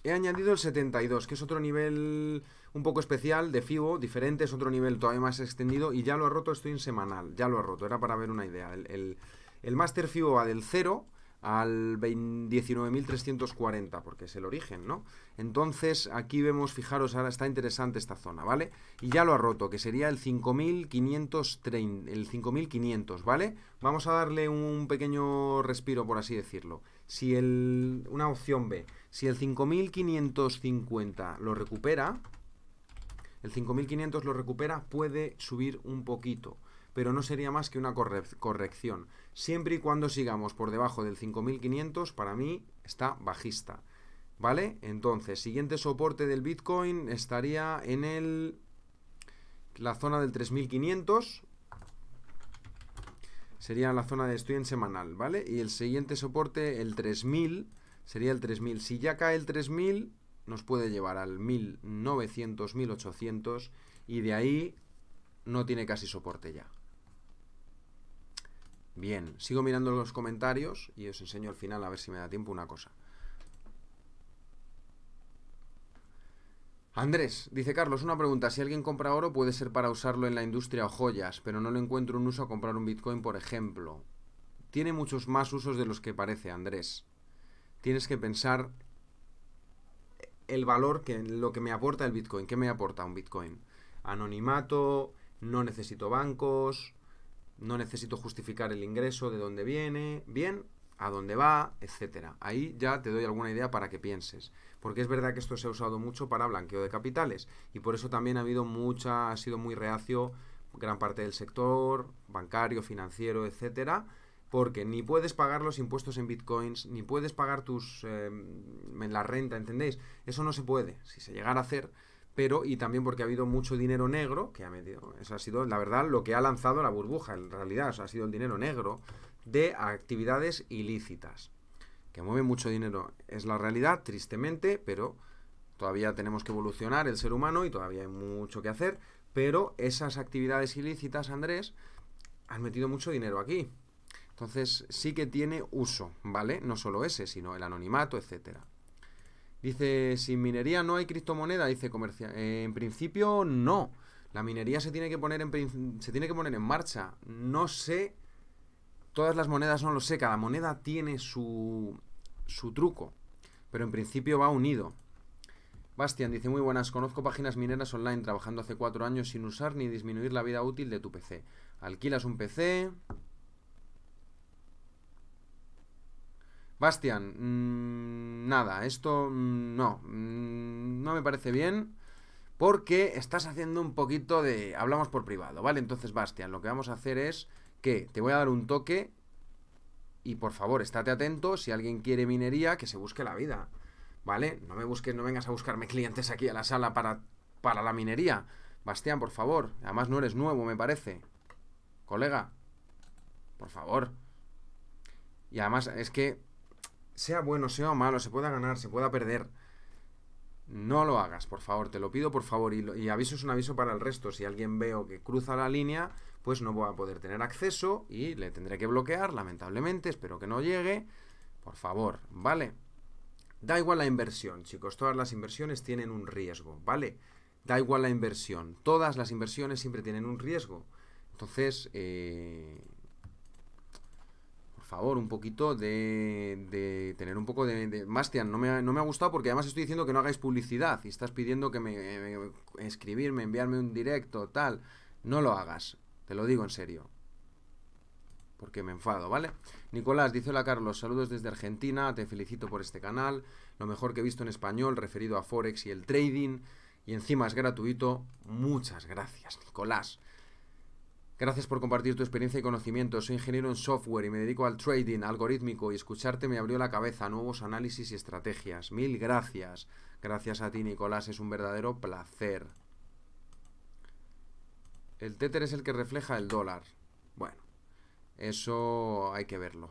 He añadido el 72, que es otro nivel un poco especial de FIBO, diferente, es otro nivel todavía más extendido y ya lo ha roto, estoy en semanal, ya lo ha roto, era para ver una idea. El, el, Master FIBO va del 0 al 19.340, porque es el origen, ¿no? Entonces aquí vemos, fijaros, ahora está interesante esta zona, ¿vale? Y ya lo ha roto, que sería el el 5.500, ¿vale? Vamos a darle un pequeño respiro, por así decirlo. Si el, una opción B, si el 5550 lo recupera, el 5500 lo recupera, puede subir un poquito, pero no sería más que una corrección. Siempre y cuando sigamos por debajo del 5500, para mí está bajista. ¿Vale? Entonces, siguiente soporte del Bitcoin estaría en el la zona del 3500 sería la zona de estudio en semanal, ¿vale? Y el siguiente soporte, el 3000, sería el 3000. Si ya cae el 3000, nos puede llevar al 1900, 1800 y de ahí no tiene casi soporte ya. Bien, sigo mirando los comentarios y os enseño al final a ver si me da tiempo una cosa. Andrés, dice Carlos, una pregunta. Si alguien compra oro, puede ser para usarlo en la industria o joyas, pero no le encuentro un uso a comprar un Bitcoin, por ejemplo. Tiene muchos más usos de los que parece, Andrés. Tienes que pensar el valor que lo que me aporta el Bitcoin. ¿Qué me aporta un Bitcoin? Anonimato, no necesito bancos, no necesito justificar el ingreso, de dónde viene. Bien, a dónde va, etcétera. Ahí ya te doy alguna idea para que pienses, porque es verdad que esto se ha usado mucho para blanqueo de capitales y por eso también ha habido mucha ha sido muy reacio gran parte del sector bancario, financiero, etcétera, porque ni puedes pagar los impuestos en bitcoins, ni puedes pagar tus em, en la renta, ¿entendéis? Eso no se puede, si se llegara a hacer, pero y también porque ha habido mucho dinero negro que ha metido, eso ha sido la verdad lo que ha lanzado la burbuja en realidad, ha sido el dinero negro de actividades ilícitas, que mueve mucho dinero. Es la realidad, tristemente, pero todavía tenemos que evolucionar el ser humano y todavía hay mucho que hacer, pero esas actividades ilícitas, Andrés, han metido mucho dinero aquí. Entonces sí que tiene uso, ¿vale? No solo ese, sino el anonimato, etcétera. Dice, sin minería no hay criptomoneda, dice comercial. en principio no. La minería se tiene que poner en se tiene que poner en marcha. No sé Todas las monedas no lo sé, cada moneda tiene su, su truco, pero en principio va unido. Bastian dice, muy buenas, conozco páginas mineras online trabajando hace cuatro años sin usar ni disminuir la vida útil de tu PC. Alquilas un PC... Bastian, mm, nada, esto mm, no, mm, no me parece bien porque estás haciendo un poquito de... Hablamos por privado, ¿vale? Entonces, Bastian, lo que vamos a hacer es que te voy a dar un toque y por favor, estate atento, si alguien quiere minería, que se busque la vida, ¿vale? No me busques, no vengas a buscarme clientes aquí a la sala para, para la minería. Bastián, por favor, además no eres nuevo, me parece. Colega, por favor. Y además es que, sea bueno, sea malo, se pueda ganar, se pueda perder. No lo hagas, por favor, te lo pido por favor. y, aviso es un aviso para el resto. Si alguien veo que cruza la línea, pues no voy a poder tener acceso y le tendré que bloquear, lamentablemente, espero que no llegue, por favor, ¿vale? Da igual la inversión, chicos, todas las inversiones tienen un riesgo, ¿vale? Da igual la inversión, todas las inversiones siempre tienen un riesgo. Entonces, eh, por favor, un poquito de, de tener un poco de... de no me, ha, gustado porque además estoy diciendo que no hagáis publicidad y estás pidiendo que me, me escribirme, enviarme un directo, tal. No lo hagas. Te lo digo en serio. Porque me enfado, ¿vale? Nicolás dice: Hola Carlos, saludos desde Argentina. Te felicito por este canal. Lo mejor que he visto en español referido a Forex y el trading. Y encima es gratuito. Muchas gracias, Nicolás. Gracias por compartir tu experiencia y conocimiento. Soy ingeniero en software y me dedico al trading algorítmico y escucharte me abrió la cabeza a nuevos análisis y estrategias. Mil gracias. Gracias a ti, Nicolás. Es un verdadero placer. El tether es el que refleja el dólar. Bueno, eso hay que verlo.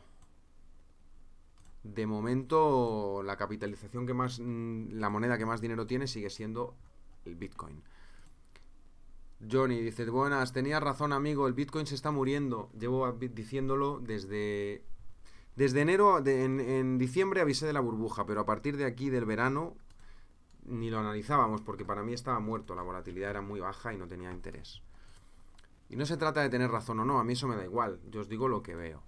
De momento, la capitalización que más. Mm, la moneda que más dinero tiene sigue siendo el Bitcoin. Johnny dice: Buenas, tenías razón, amigo. El Bitcoin se está muriendo. Llevo diciéndolo desde. Desde enero, en, en diciembre avisé de la burbuja, pero a partir de aquí del verano ni lo analizábamos porque para mí estaba muerto. La volatilidad era muy baja y no tenía interés. Y no se trata de tener razón o no, a mí eso me da igual, yo os digo lo que veo.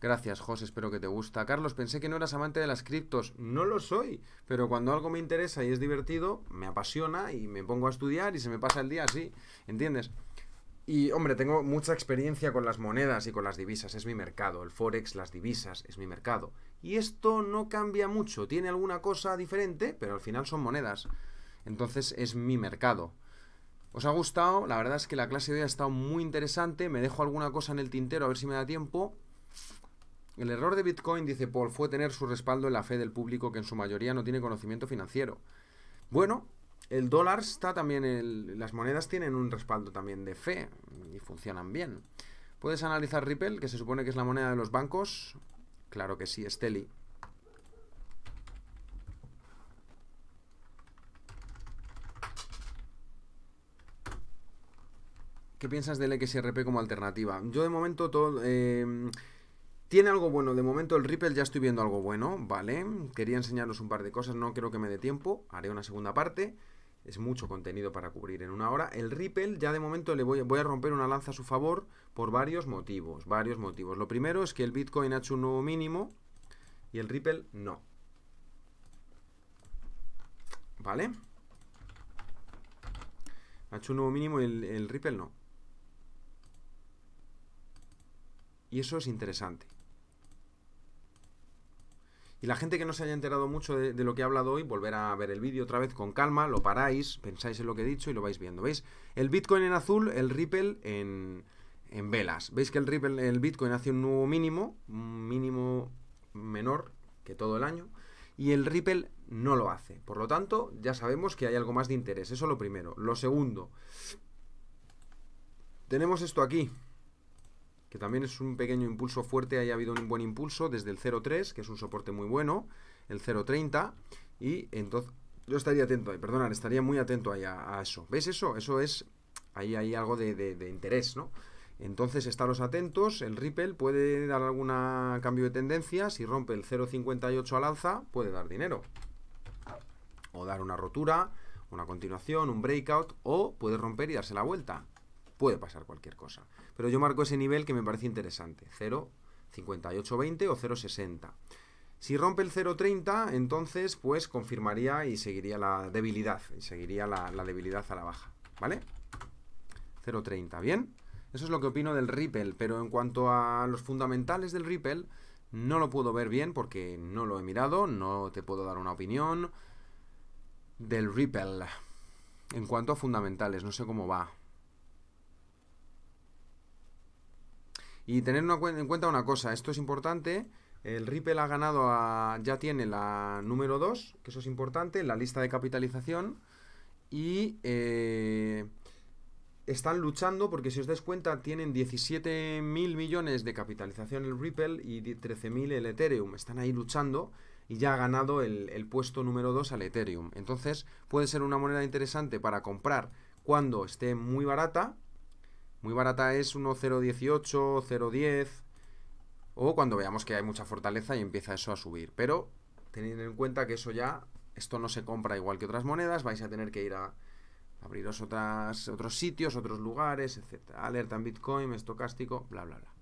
Gracias, José, espero que te gusta. Carlos, pensé que no eras amante de las criptos. No lo soy, pero cuando algo me interesa y es divertido, me apasiona y me pongo a estudiar y se me pasa el día así, ¿entiendes? Y hombre, tengo mucha experiencia con las monedas y con las divisas, es mi mercado, el forex, las divisas, es mi mercado. Y esto no cambia mucho, tiene alguna cosa diferente, pero al final son monedas. Entonces es mi mercado. Os ha gustado, la verdad es que la clase de hoy ha estado muy interesante, me dejo alguna cosa en el tintero a ver si me da tiempo. El error de Bitcoin, dice Paul, fue tener su respaldo en la fe del público que en su mayoría no tiene conocimiento financiero. Bueno, el dólar está también, las monedas tienen un respaldo también de fe y funcionan bien. ¿Puedes analizar Ripple, que se supone que es la moneda de los bancos? Claro que sí, Steli. ¿Qué piensas del XRP como alternativa? Yo de momento todo... Eh, tiene algo bueno, de momento el Ripple ya estoy viendo algo bueno, ¿vale? Quería enseñaros un par de cosas, no creo que me dé tiempo, haré una segunda parte, es mucho contenido para cubrir en una hora. El Ripple ya de momento le voy, a romper una lanza a su favor por varios motivos, varios motivos. Lo primero es que el Bitcoin ha hecho un nuevo mínimo y el Ripple no. ¿Vale? Ha hecho un nuevo mínimo y el Ripple no. Y eso es interesante. Y la gente que no se haya enterado mucho de, lo que he hablado hoy, volver a ver el vídeo otra vez con calma, lo paráis, pensáis en lo que he dicho y lo vais viendo. ¿Veis? El Bitcoin en azul, el Ripple en, en velas. ¿Veis que el, Ripple, el Bitcoin hace un nuevo mínimo, un mínimo menor que todo el año? Y el Ripple no lo hace. Por lo tanto, ya sabemos que hay algo más de interés. Eso lo primero. Lo segundo, tenemos esto aquí que también es un pequeño impulso fuerte, ahí ha habido un buen impulso desde el 0.3, que es un soporte muy bueno, el 0.30, y entonces yo estaría atento ahí, perdonad, estaría muy atento ahí a, eso. ¿Veis eso? Eso es, ahí hay algo de, de interés, ¿no? Entonces, estaros atentos, el Ripple puede dar algún cambio de tendencia, si rompe el 0.58 al alza, puede dar dinero. O dar una rotura, una continuación, un breakout, o puede romper y darse la vuelta puede pasar cualquier cosa. Pero yo marco ese nivel que me parece interesante, 0,5820 o 0,60. Si rompe el 0,30, entonces pues confirmaría y seguiría la debilidad, y seguiría la, la debilidad a la baja, ¿vale? 0,30, ¿bien? Eso es lo que opino del Ripple, pero en cuanto a los fundamentales del Ripple, no lo puedo ver bien porque no lo he mirado, no te puedo dar una opinión del Ripple. En cuanto a fundamentales, no sé cómo va. Y tener en cuenta una cosa, esto es importante. El Ripple ha ganado, a, ya tiene la número 2, que eso es importante, en la lista de capitalización. Y eh, están luchando porque, si os dais cuenta, tienen 17.000 millones de capitalización el Ripple y 13.000 el Ethereum. Están ahí luchando y ya ha ganado el, el puesto número 2 al Ethereum. Entonces, puede ser una moneda interesante para comprar cuando esté muy barata muy barata es 1.018, 0.10. O cuando veamos que hay mucha fortaleza y empieza eso a subir. Pero teniendo en cuenta que eso ya, esto no se compra igual que otras monedas, vais a tener que ir a abriros otras, otros sitios, otros lugares, etc. Alerta en Bitcoin, estocástico, bla, bla, bla.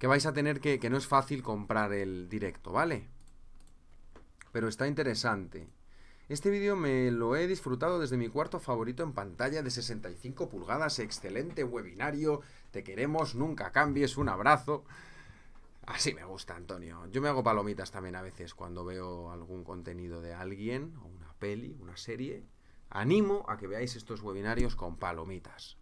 Que vais a tener que, que no es fácil comprar el directo, ¿vale? Pero está interesante. Este vídeo me lo he disfrutado desde mi cuarto favorito en pantalla de 65 pulgadas, excelente webinario, te queremos, nunca cambies, un abrazo. Así me gusta, Antonio. Yo me hago palomitas también a veces cuando veo algún contenido de alguien, o una peli, una serie. Animo a que veáis estos webinarios con palomitas.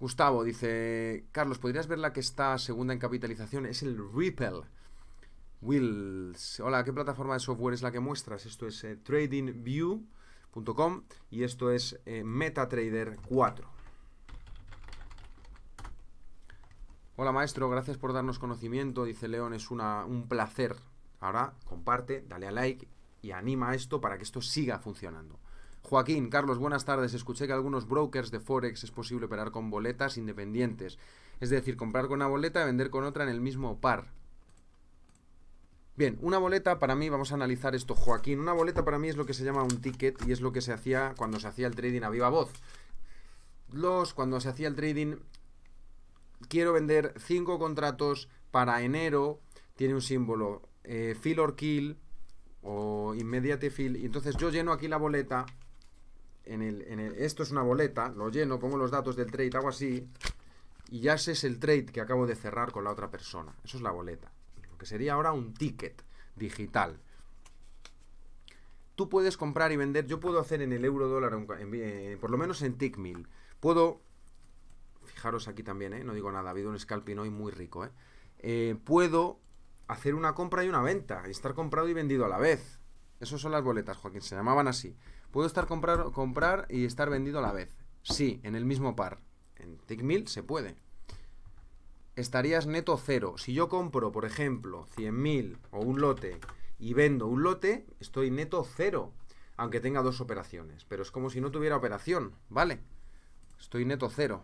Gustavo dice, Carlos, ¿podrías ver la que está segunda en capitalización? Es el Ripple. Wills. Hola, ¿qué plataforma de software es la que muestras? Esto es eh, tradingview.com y esto es eh, MetaTrader 4. Hola maestro, gracias por darnos conocimiento, dice León, es una, un placer. Ahora comparte, dale a like y anima esto para que esto siga funcionando. Joaquín, Carlos, buenas tardes. Escuché que algunos brokers de Forex es posible operar con boletas independientes, es decir, comprar con una boleta y vender con otra en el mismo par. Bien, una boleta para mí, vamos a analizar esto, Joaquín. Una boleta para mí es lo que se llama un ticket y es lo que se hacía cuando se hacía el trading a viva voz. Los, cuando se hacía el trading, quiero vender 5 contratos para enero, tiene un símbolo eh, fill or kill o immediate fill. Y entonces yo lleno aquí la boleta. En en el, esto es una boleta, lo lleno, pongo los datos del trade, hago así. Y ya ese es el trade que acabo de cerrar con la otra persona. Eso es la boleta sería ahora un ticket digital. Tú puedes comprar y vender, yo puedo hacer en el euro dólar, eh, por lo menos en Tickmill, puedo, fijaros aquí también, eh, no digo nada, ha habido un scalping hoy muy rico, eh. puedo hacer una compra y una venta, y estar comprado y vendido a la vez. Esas son las boletas, Joaquín, se llamaban así. Puedo estar comprar, comprar y estar vendido a la vez. Sí, en el mismo par. En Tickmill se puede estarías neto cero. Si yo compro, por ejemplo, 100.000 o un lote y vendo un lote, estoy neto cero, aunque tenga dos operaciones. Pero es como si no tuviera operación, ¿vale? Estoy neto cero.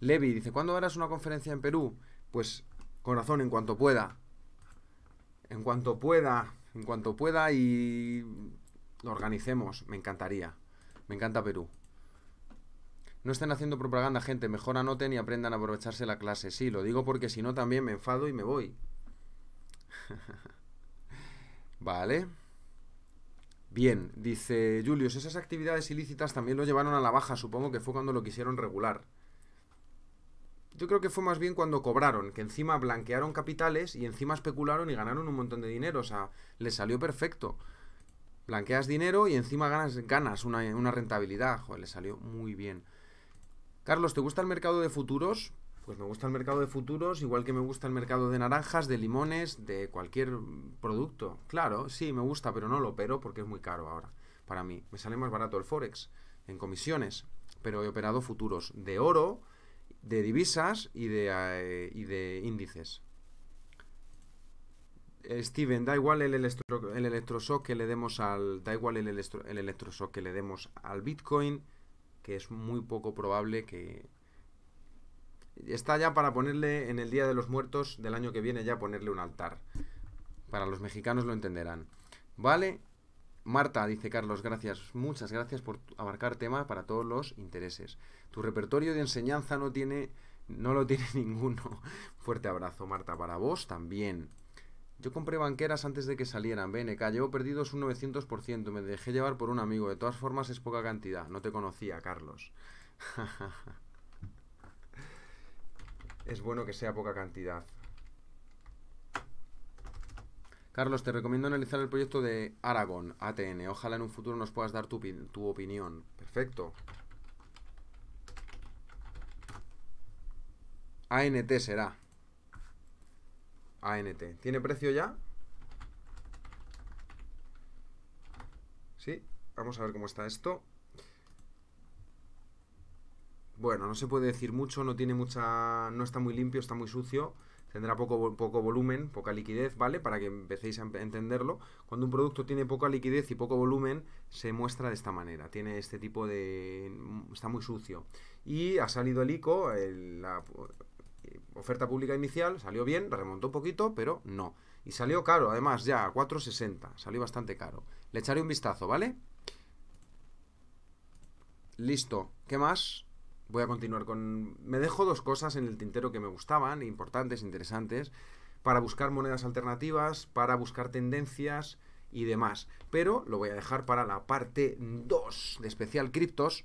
Levi dice, ¿cuándo harás una conferencia en Perú? Pues, corazón, en cuanto pueda. En cuanto pueda, en cuanto pueda y lo organicemos. Me encantaría. Me encanta Perú. No estén haciendo propaganda, gente. Mejor anoten y aprendan a aprovecharse la clase. Sí, lo digo porque si no también me enfado y me voy. vale. Bien, dice Julius, esas actividades ilícitas también lo llevaron a la baja, supongo que fue cuando lo quisieron regular. Yo creo que fue más bien cuando cobraron, que encima blanquearon capitales y encima especularon y ganaron un montón de dinero, o sea, les salió perfecto. Blanqueas dinero y encima ganas, ganas una, una rentabilidad, joder, les salió muy bien. Carlos, ¿te gusta el mercado de futuros? Pues me gusta el mercado de futuros, igual que me gusta el mercado de naranjas, de limones, de cualquier producto. Claro, sí, me gusta, pero no lo opero porque es muy caro ahora. Para mí, me sale más barato el Forex en comisiones, pero he operado futuros de oro, de divisas y de, eh, índices. Eh, Steven, da igual el, electro, el electroshock que le demos al. Da igual el, el electroshock que le demos al Bitcoin es muy poco probable que... Está ya para ponerle en el Día de los Muertos del año que viene, ya ponerle un altar. Para los mexicanos lo entenderán. ¿Vale? Marta, dice Carlos, gracias, muchas gracias por abarcar tema para todos los intereses. Tu repertorio de enseñanza no tiene, no lo tiene ninguno. Fuerte abrazo, Marta, para vos también. Yo compré banqueras antes de que salieran, BNK. Llevo perdidos un 900%. Me dejé llevar por un amigo. De todas formas, es poca cantidad. No te conocía, Carlos. es bueno que sea poca cantidad. Carlos, te recomiendo analizar el proyecto de Aragón. ATN. Ojalá en un futuro nos puedas dar tu, tu opinión. Perfecto. ANT será. ANT. ¿Tiene precio ya? Sí, vamos a ver cómo está esto. Bueno, no se puede decir mucho, no tiene mucha. no está muy limpio, está muy sucio. Tendrá poco, poco volumen, poca liquidez, ¿vale? Para que empecéis a em, entenderlo. Cuando un producto tiene poca liquidez y poco volumen, se muestra de esta manera. Tiene este tipo de. está muy sucio. Y ha salido el ICO, la, oferta pública inicial, salió bien, remontó un poquito, pero no. Y salió caro, además, ya, a 4,60. Salió bastante caro. Le echaré un vistazo, ¿vale? Listo. ¿Qué más? Voy a continuar con... Me dejo dos cosas en el tintero que me gustaban, importantes, interesantes, para buscar monedas alternativas, para buscar tendencias y demás. Pero lo voy a dejar para la parte 2 de especial criptos,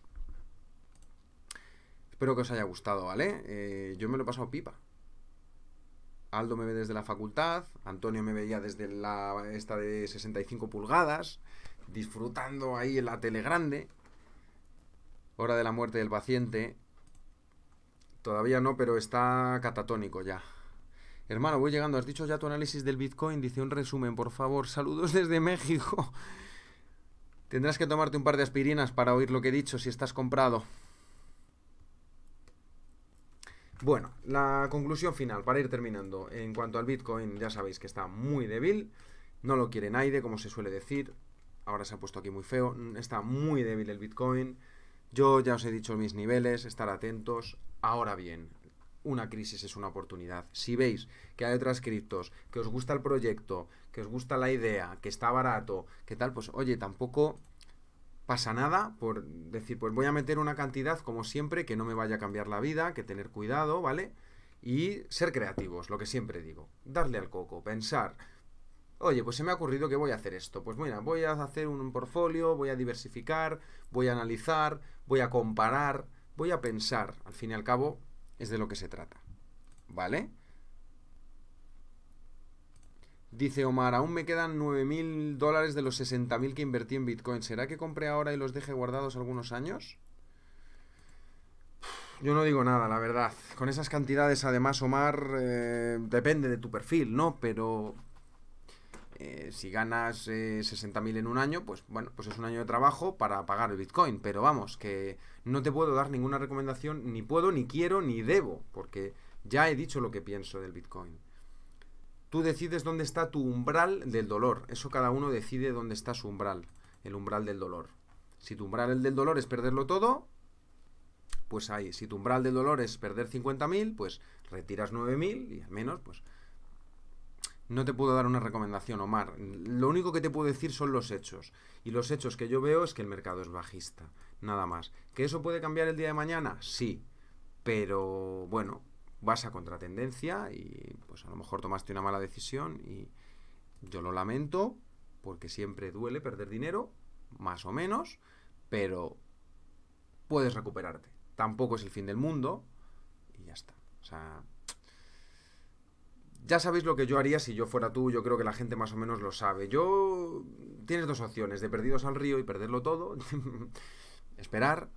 Espero que os haya gustado, ¿vale? Eh, yo me lo he pasado pipa. Aldo me ve desde la facultad, Antonio me veía desde la esta de 65 pulgadas, disfrutando ahí en la tele grande. Hora de la muerte del paciente. Todavía no, pero está catatónico ya. Hermano, voy llegando. ¿Has dicho ya tu análisis del Bitcoin? Dice un resumen, por favor. Saludos desde México. Tendrás que tomarte un par de aspirinas para oír lo que he dicho si estás comprado. Bueno, la conclusión final, para ir terminando, en cuanto al Bitcoin, ya sabéis que está muy débil, no lo quiere nadie, como se suele decir, ahora se ha puesto aquí muy feo, mm, está muy débil el Bitcoin, yo ya os he dicho mis niveles, estar atentos, ahora bien, una crisis es una oportunidad. Si veis que hay otras criptos, que os gusta el proyecto, que os gusta la idea, que está barato, que tal, pues oye, tampoco pasa nada por decir, pues voy a meter una cantidad como siempre que no me vaya a cambiar la vida, que tener cuidado, ¿vale? Y ser creativos, lo que siempre digo, darle al coco, pensar, oye, pues se me ha ocurrido que voy a hacer esto, pues mira, voy a hacer un portfolio, voy a diversificar, voy a analizar, voy a comparar, voy a pensar, al fin y al cabo es de lo que se trata, ¿vale? Dice Omar, aún me quedan 9.000 dólares de los 60.000 que invertí en Bitcoin. ¿Será que compré ahora y los deje guardados algunos años? Yo no digo nada, la verdad. Con esas cantidades, además, Omar, eh, depende de tu perfil, ¿no? Pero eh, si ganas 60.000 eh, en un año, pues bueno, pues es un año de trabajo para pagar el Bitcoin. Pero vamos, que no te puedo dar ninguna recomendación, ni puedo, ni quiero, ni debo, porque ya he dicho lo que pienso del Bitcoin. Tú decides dónde está tu umbral del dolor. Eso cada uno decide dónde está su umbral, el umbral del dolor. Si tu umbral del dolor es perderlo todo, pues ahí. Si tu umbral del dolor es perder 50.000, pues retiras 9.000 y al menos, pues... No te puedo dar una recomendación, Omar. Lo único que te puedo decir son los hechos. Y los hechos que yo veo es que el mercado es bajista. Nada más. ¿Que eso puede cambiar el día de mañana? Sí. Pero bueno, vas a contratendencia y pues a lo mejor tomaste una mala decisión y yo lo lamento porque siempre duele perder dinero, más o menos, pero puedes recuperarte. Tampoco es el fin del mundo y ya está. O sea, ya sabéis lo que yo haría si yo fuera tú, yo creo que la gente más o menos lo sabe. Yo tienes dos opciones, de perdidos al río y perderlo todo, esperar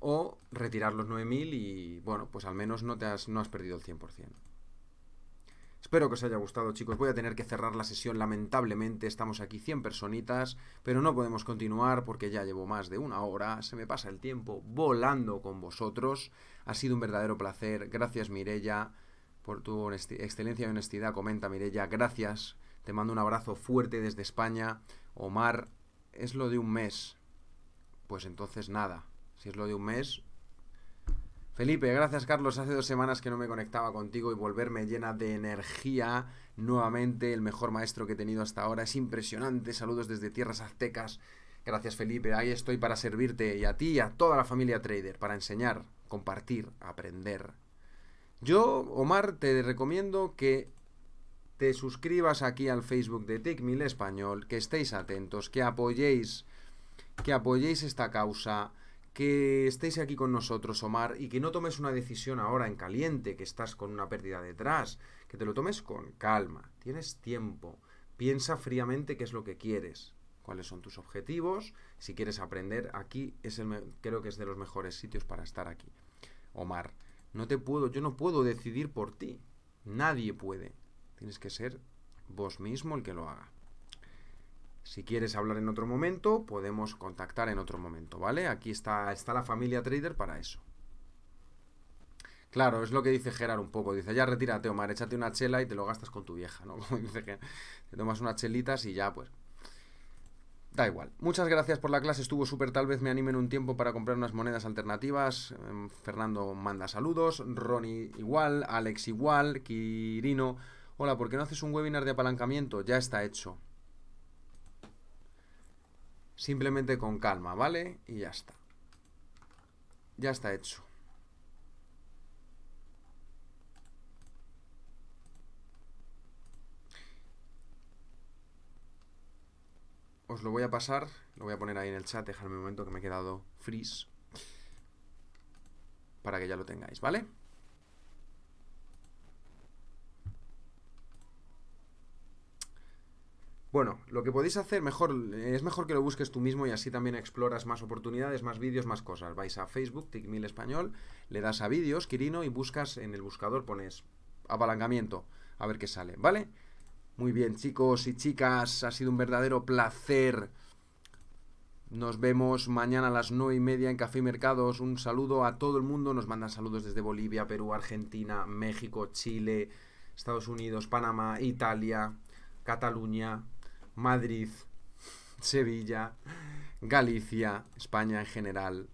o retirar los 9000 y bueno, pues al menos no, te has, no has perdido el 100%. Espero que os haya gustado chicos, voy a tener que cerrar la sesión lamentablemente, estamos aquí 100 personitas, pero no podemos continuar porque ya llevo más de una hora, se me pasa el tiempo volando con vosotros, ha sido un verdadero placer, gracias Mirella por tu excelencia y honestidad, comenta Mirella, gracias, te mando un abrazo fuerte desde España, Omar, es lo de un mes, pues entonces nada, si es lo de un mes. Felipe, gracias Carlos. Hace dos semanas que no me conectaba contigo y volverme llena de energía. Nuevamente, el mejor maestro que he tenido hasta ahora. Es impresionante. Saludos desde tierras aztecas. Gracias Felipe. Ahí estoy para servirte y a ti y a toda la familia trader. Para enseñar, compartir, aprender. Yo, Omar, te recomiendo que te suscribas aquí al Facebook de TICMIL Español, que estéis atentos, que apoyéis, que apoyéis esta causa, que estéis aquí con nosotros, Omar, y que no tomes una decisión ahora en caliente, que estás con una pérdida detrás, que te lo tomes con calma, tienes tiempo, piensa fríamente qué es lo que quieres, cuáles son tus objetivos, si quieres aprender, aquí es el, creo que es de los mejores sitios para estar aquí. Omar, no te puedo, yo no puedo decidir por ti, nadie puede, tienes que ser vos mismo el que lo haga. Si quieres hablar en otro momento, podemos contactar en otro momento, ¿vale? Aquí está, está la familia trader para eso. Claro, es lo que dice Gerard un poco. Dice, ya retírate, Omar, échate una chela y te lo gastas con tu vieja, ¿no? Como dice que Te tomas unas chelitas y ya, pues. Da igual. Muchas gracias por la clase, estuvo súper. Tal vez me animen un tiempo para comprar unas monedas alternativas. Em, Fernando manda saludos. Ronnie igual. Alex igual. Quirino. Hola, ¿por qué no haces un webinar de apalancamiento? Ya está hecho. Simplemente con calma, ¿vale? Y ya está. Ya está hecho. os lo voy a pasar, lo voy a poner ahí en el chat, dejadme un momento que me he quedado freeze, para que ya lo tengáis, ¿vale? Bueno, lo que podéis hacer mejor es mejor que lo busques tú mismo y así también exploras más oportunidades, más vídeos, más cosas. Vais a Facebook, Ticmil Español, le das a vídeos, Quirino, y buscas en el buscador, pones apalancamiento, a ver qué sale, ¿vale? Muy bien, chicos y chicas, ha sido un verdadero placer. Nos vemos mañana a las 9 y media en Café y Mercados. Un saludo a todo el mundo. Nos mandan saludos desde Bolivia, Perú, Argentina, México, Chile, Estados Unidos, Panamá, Italia, Cataluña, Madrid, Sevilla, Galicia, España en general,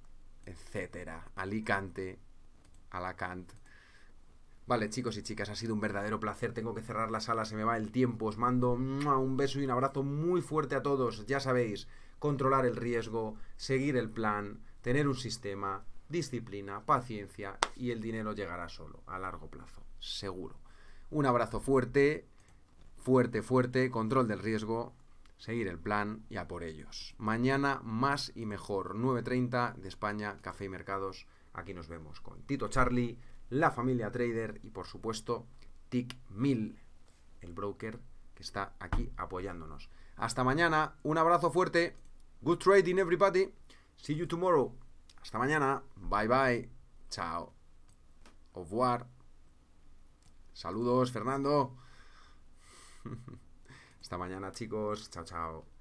etcétera, Alicante, Alacant. Vale, chicos y chicas, ha sido un verdadero placer. Tengo que cerrar la sala, se me va el tiempo. Os mando un beso y un abrazo muy fuerte a todos. Ya sabéis, controlar el riesgo, seguir el plan, tener un sistema, disciplina, paciencia y el dinero llegará solo, a largo plazo, seguro. Un abrazo fuerte fuerte, fuerte, control del riesgo, seguir el plan y a por ellos. Mañana más y mejor, 9.30 de España, Café y Mercados. Aquí nos vemos con Tito Charlie, la familia Trader y por supuesto TIC Mill, el broker que está aquí apoyándonos. Hasta mañana, un abrazo fuerte, good trading everybody, see you tomorrow. Hasta mañana, bye bye, chao. Au revoir. Saludos, Fernando. Hasta mañana, chicos. Chao, chao.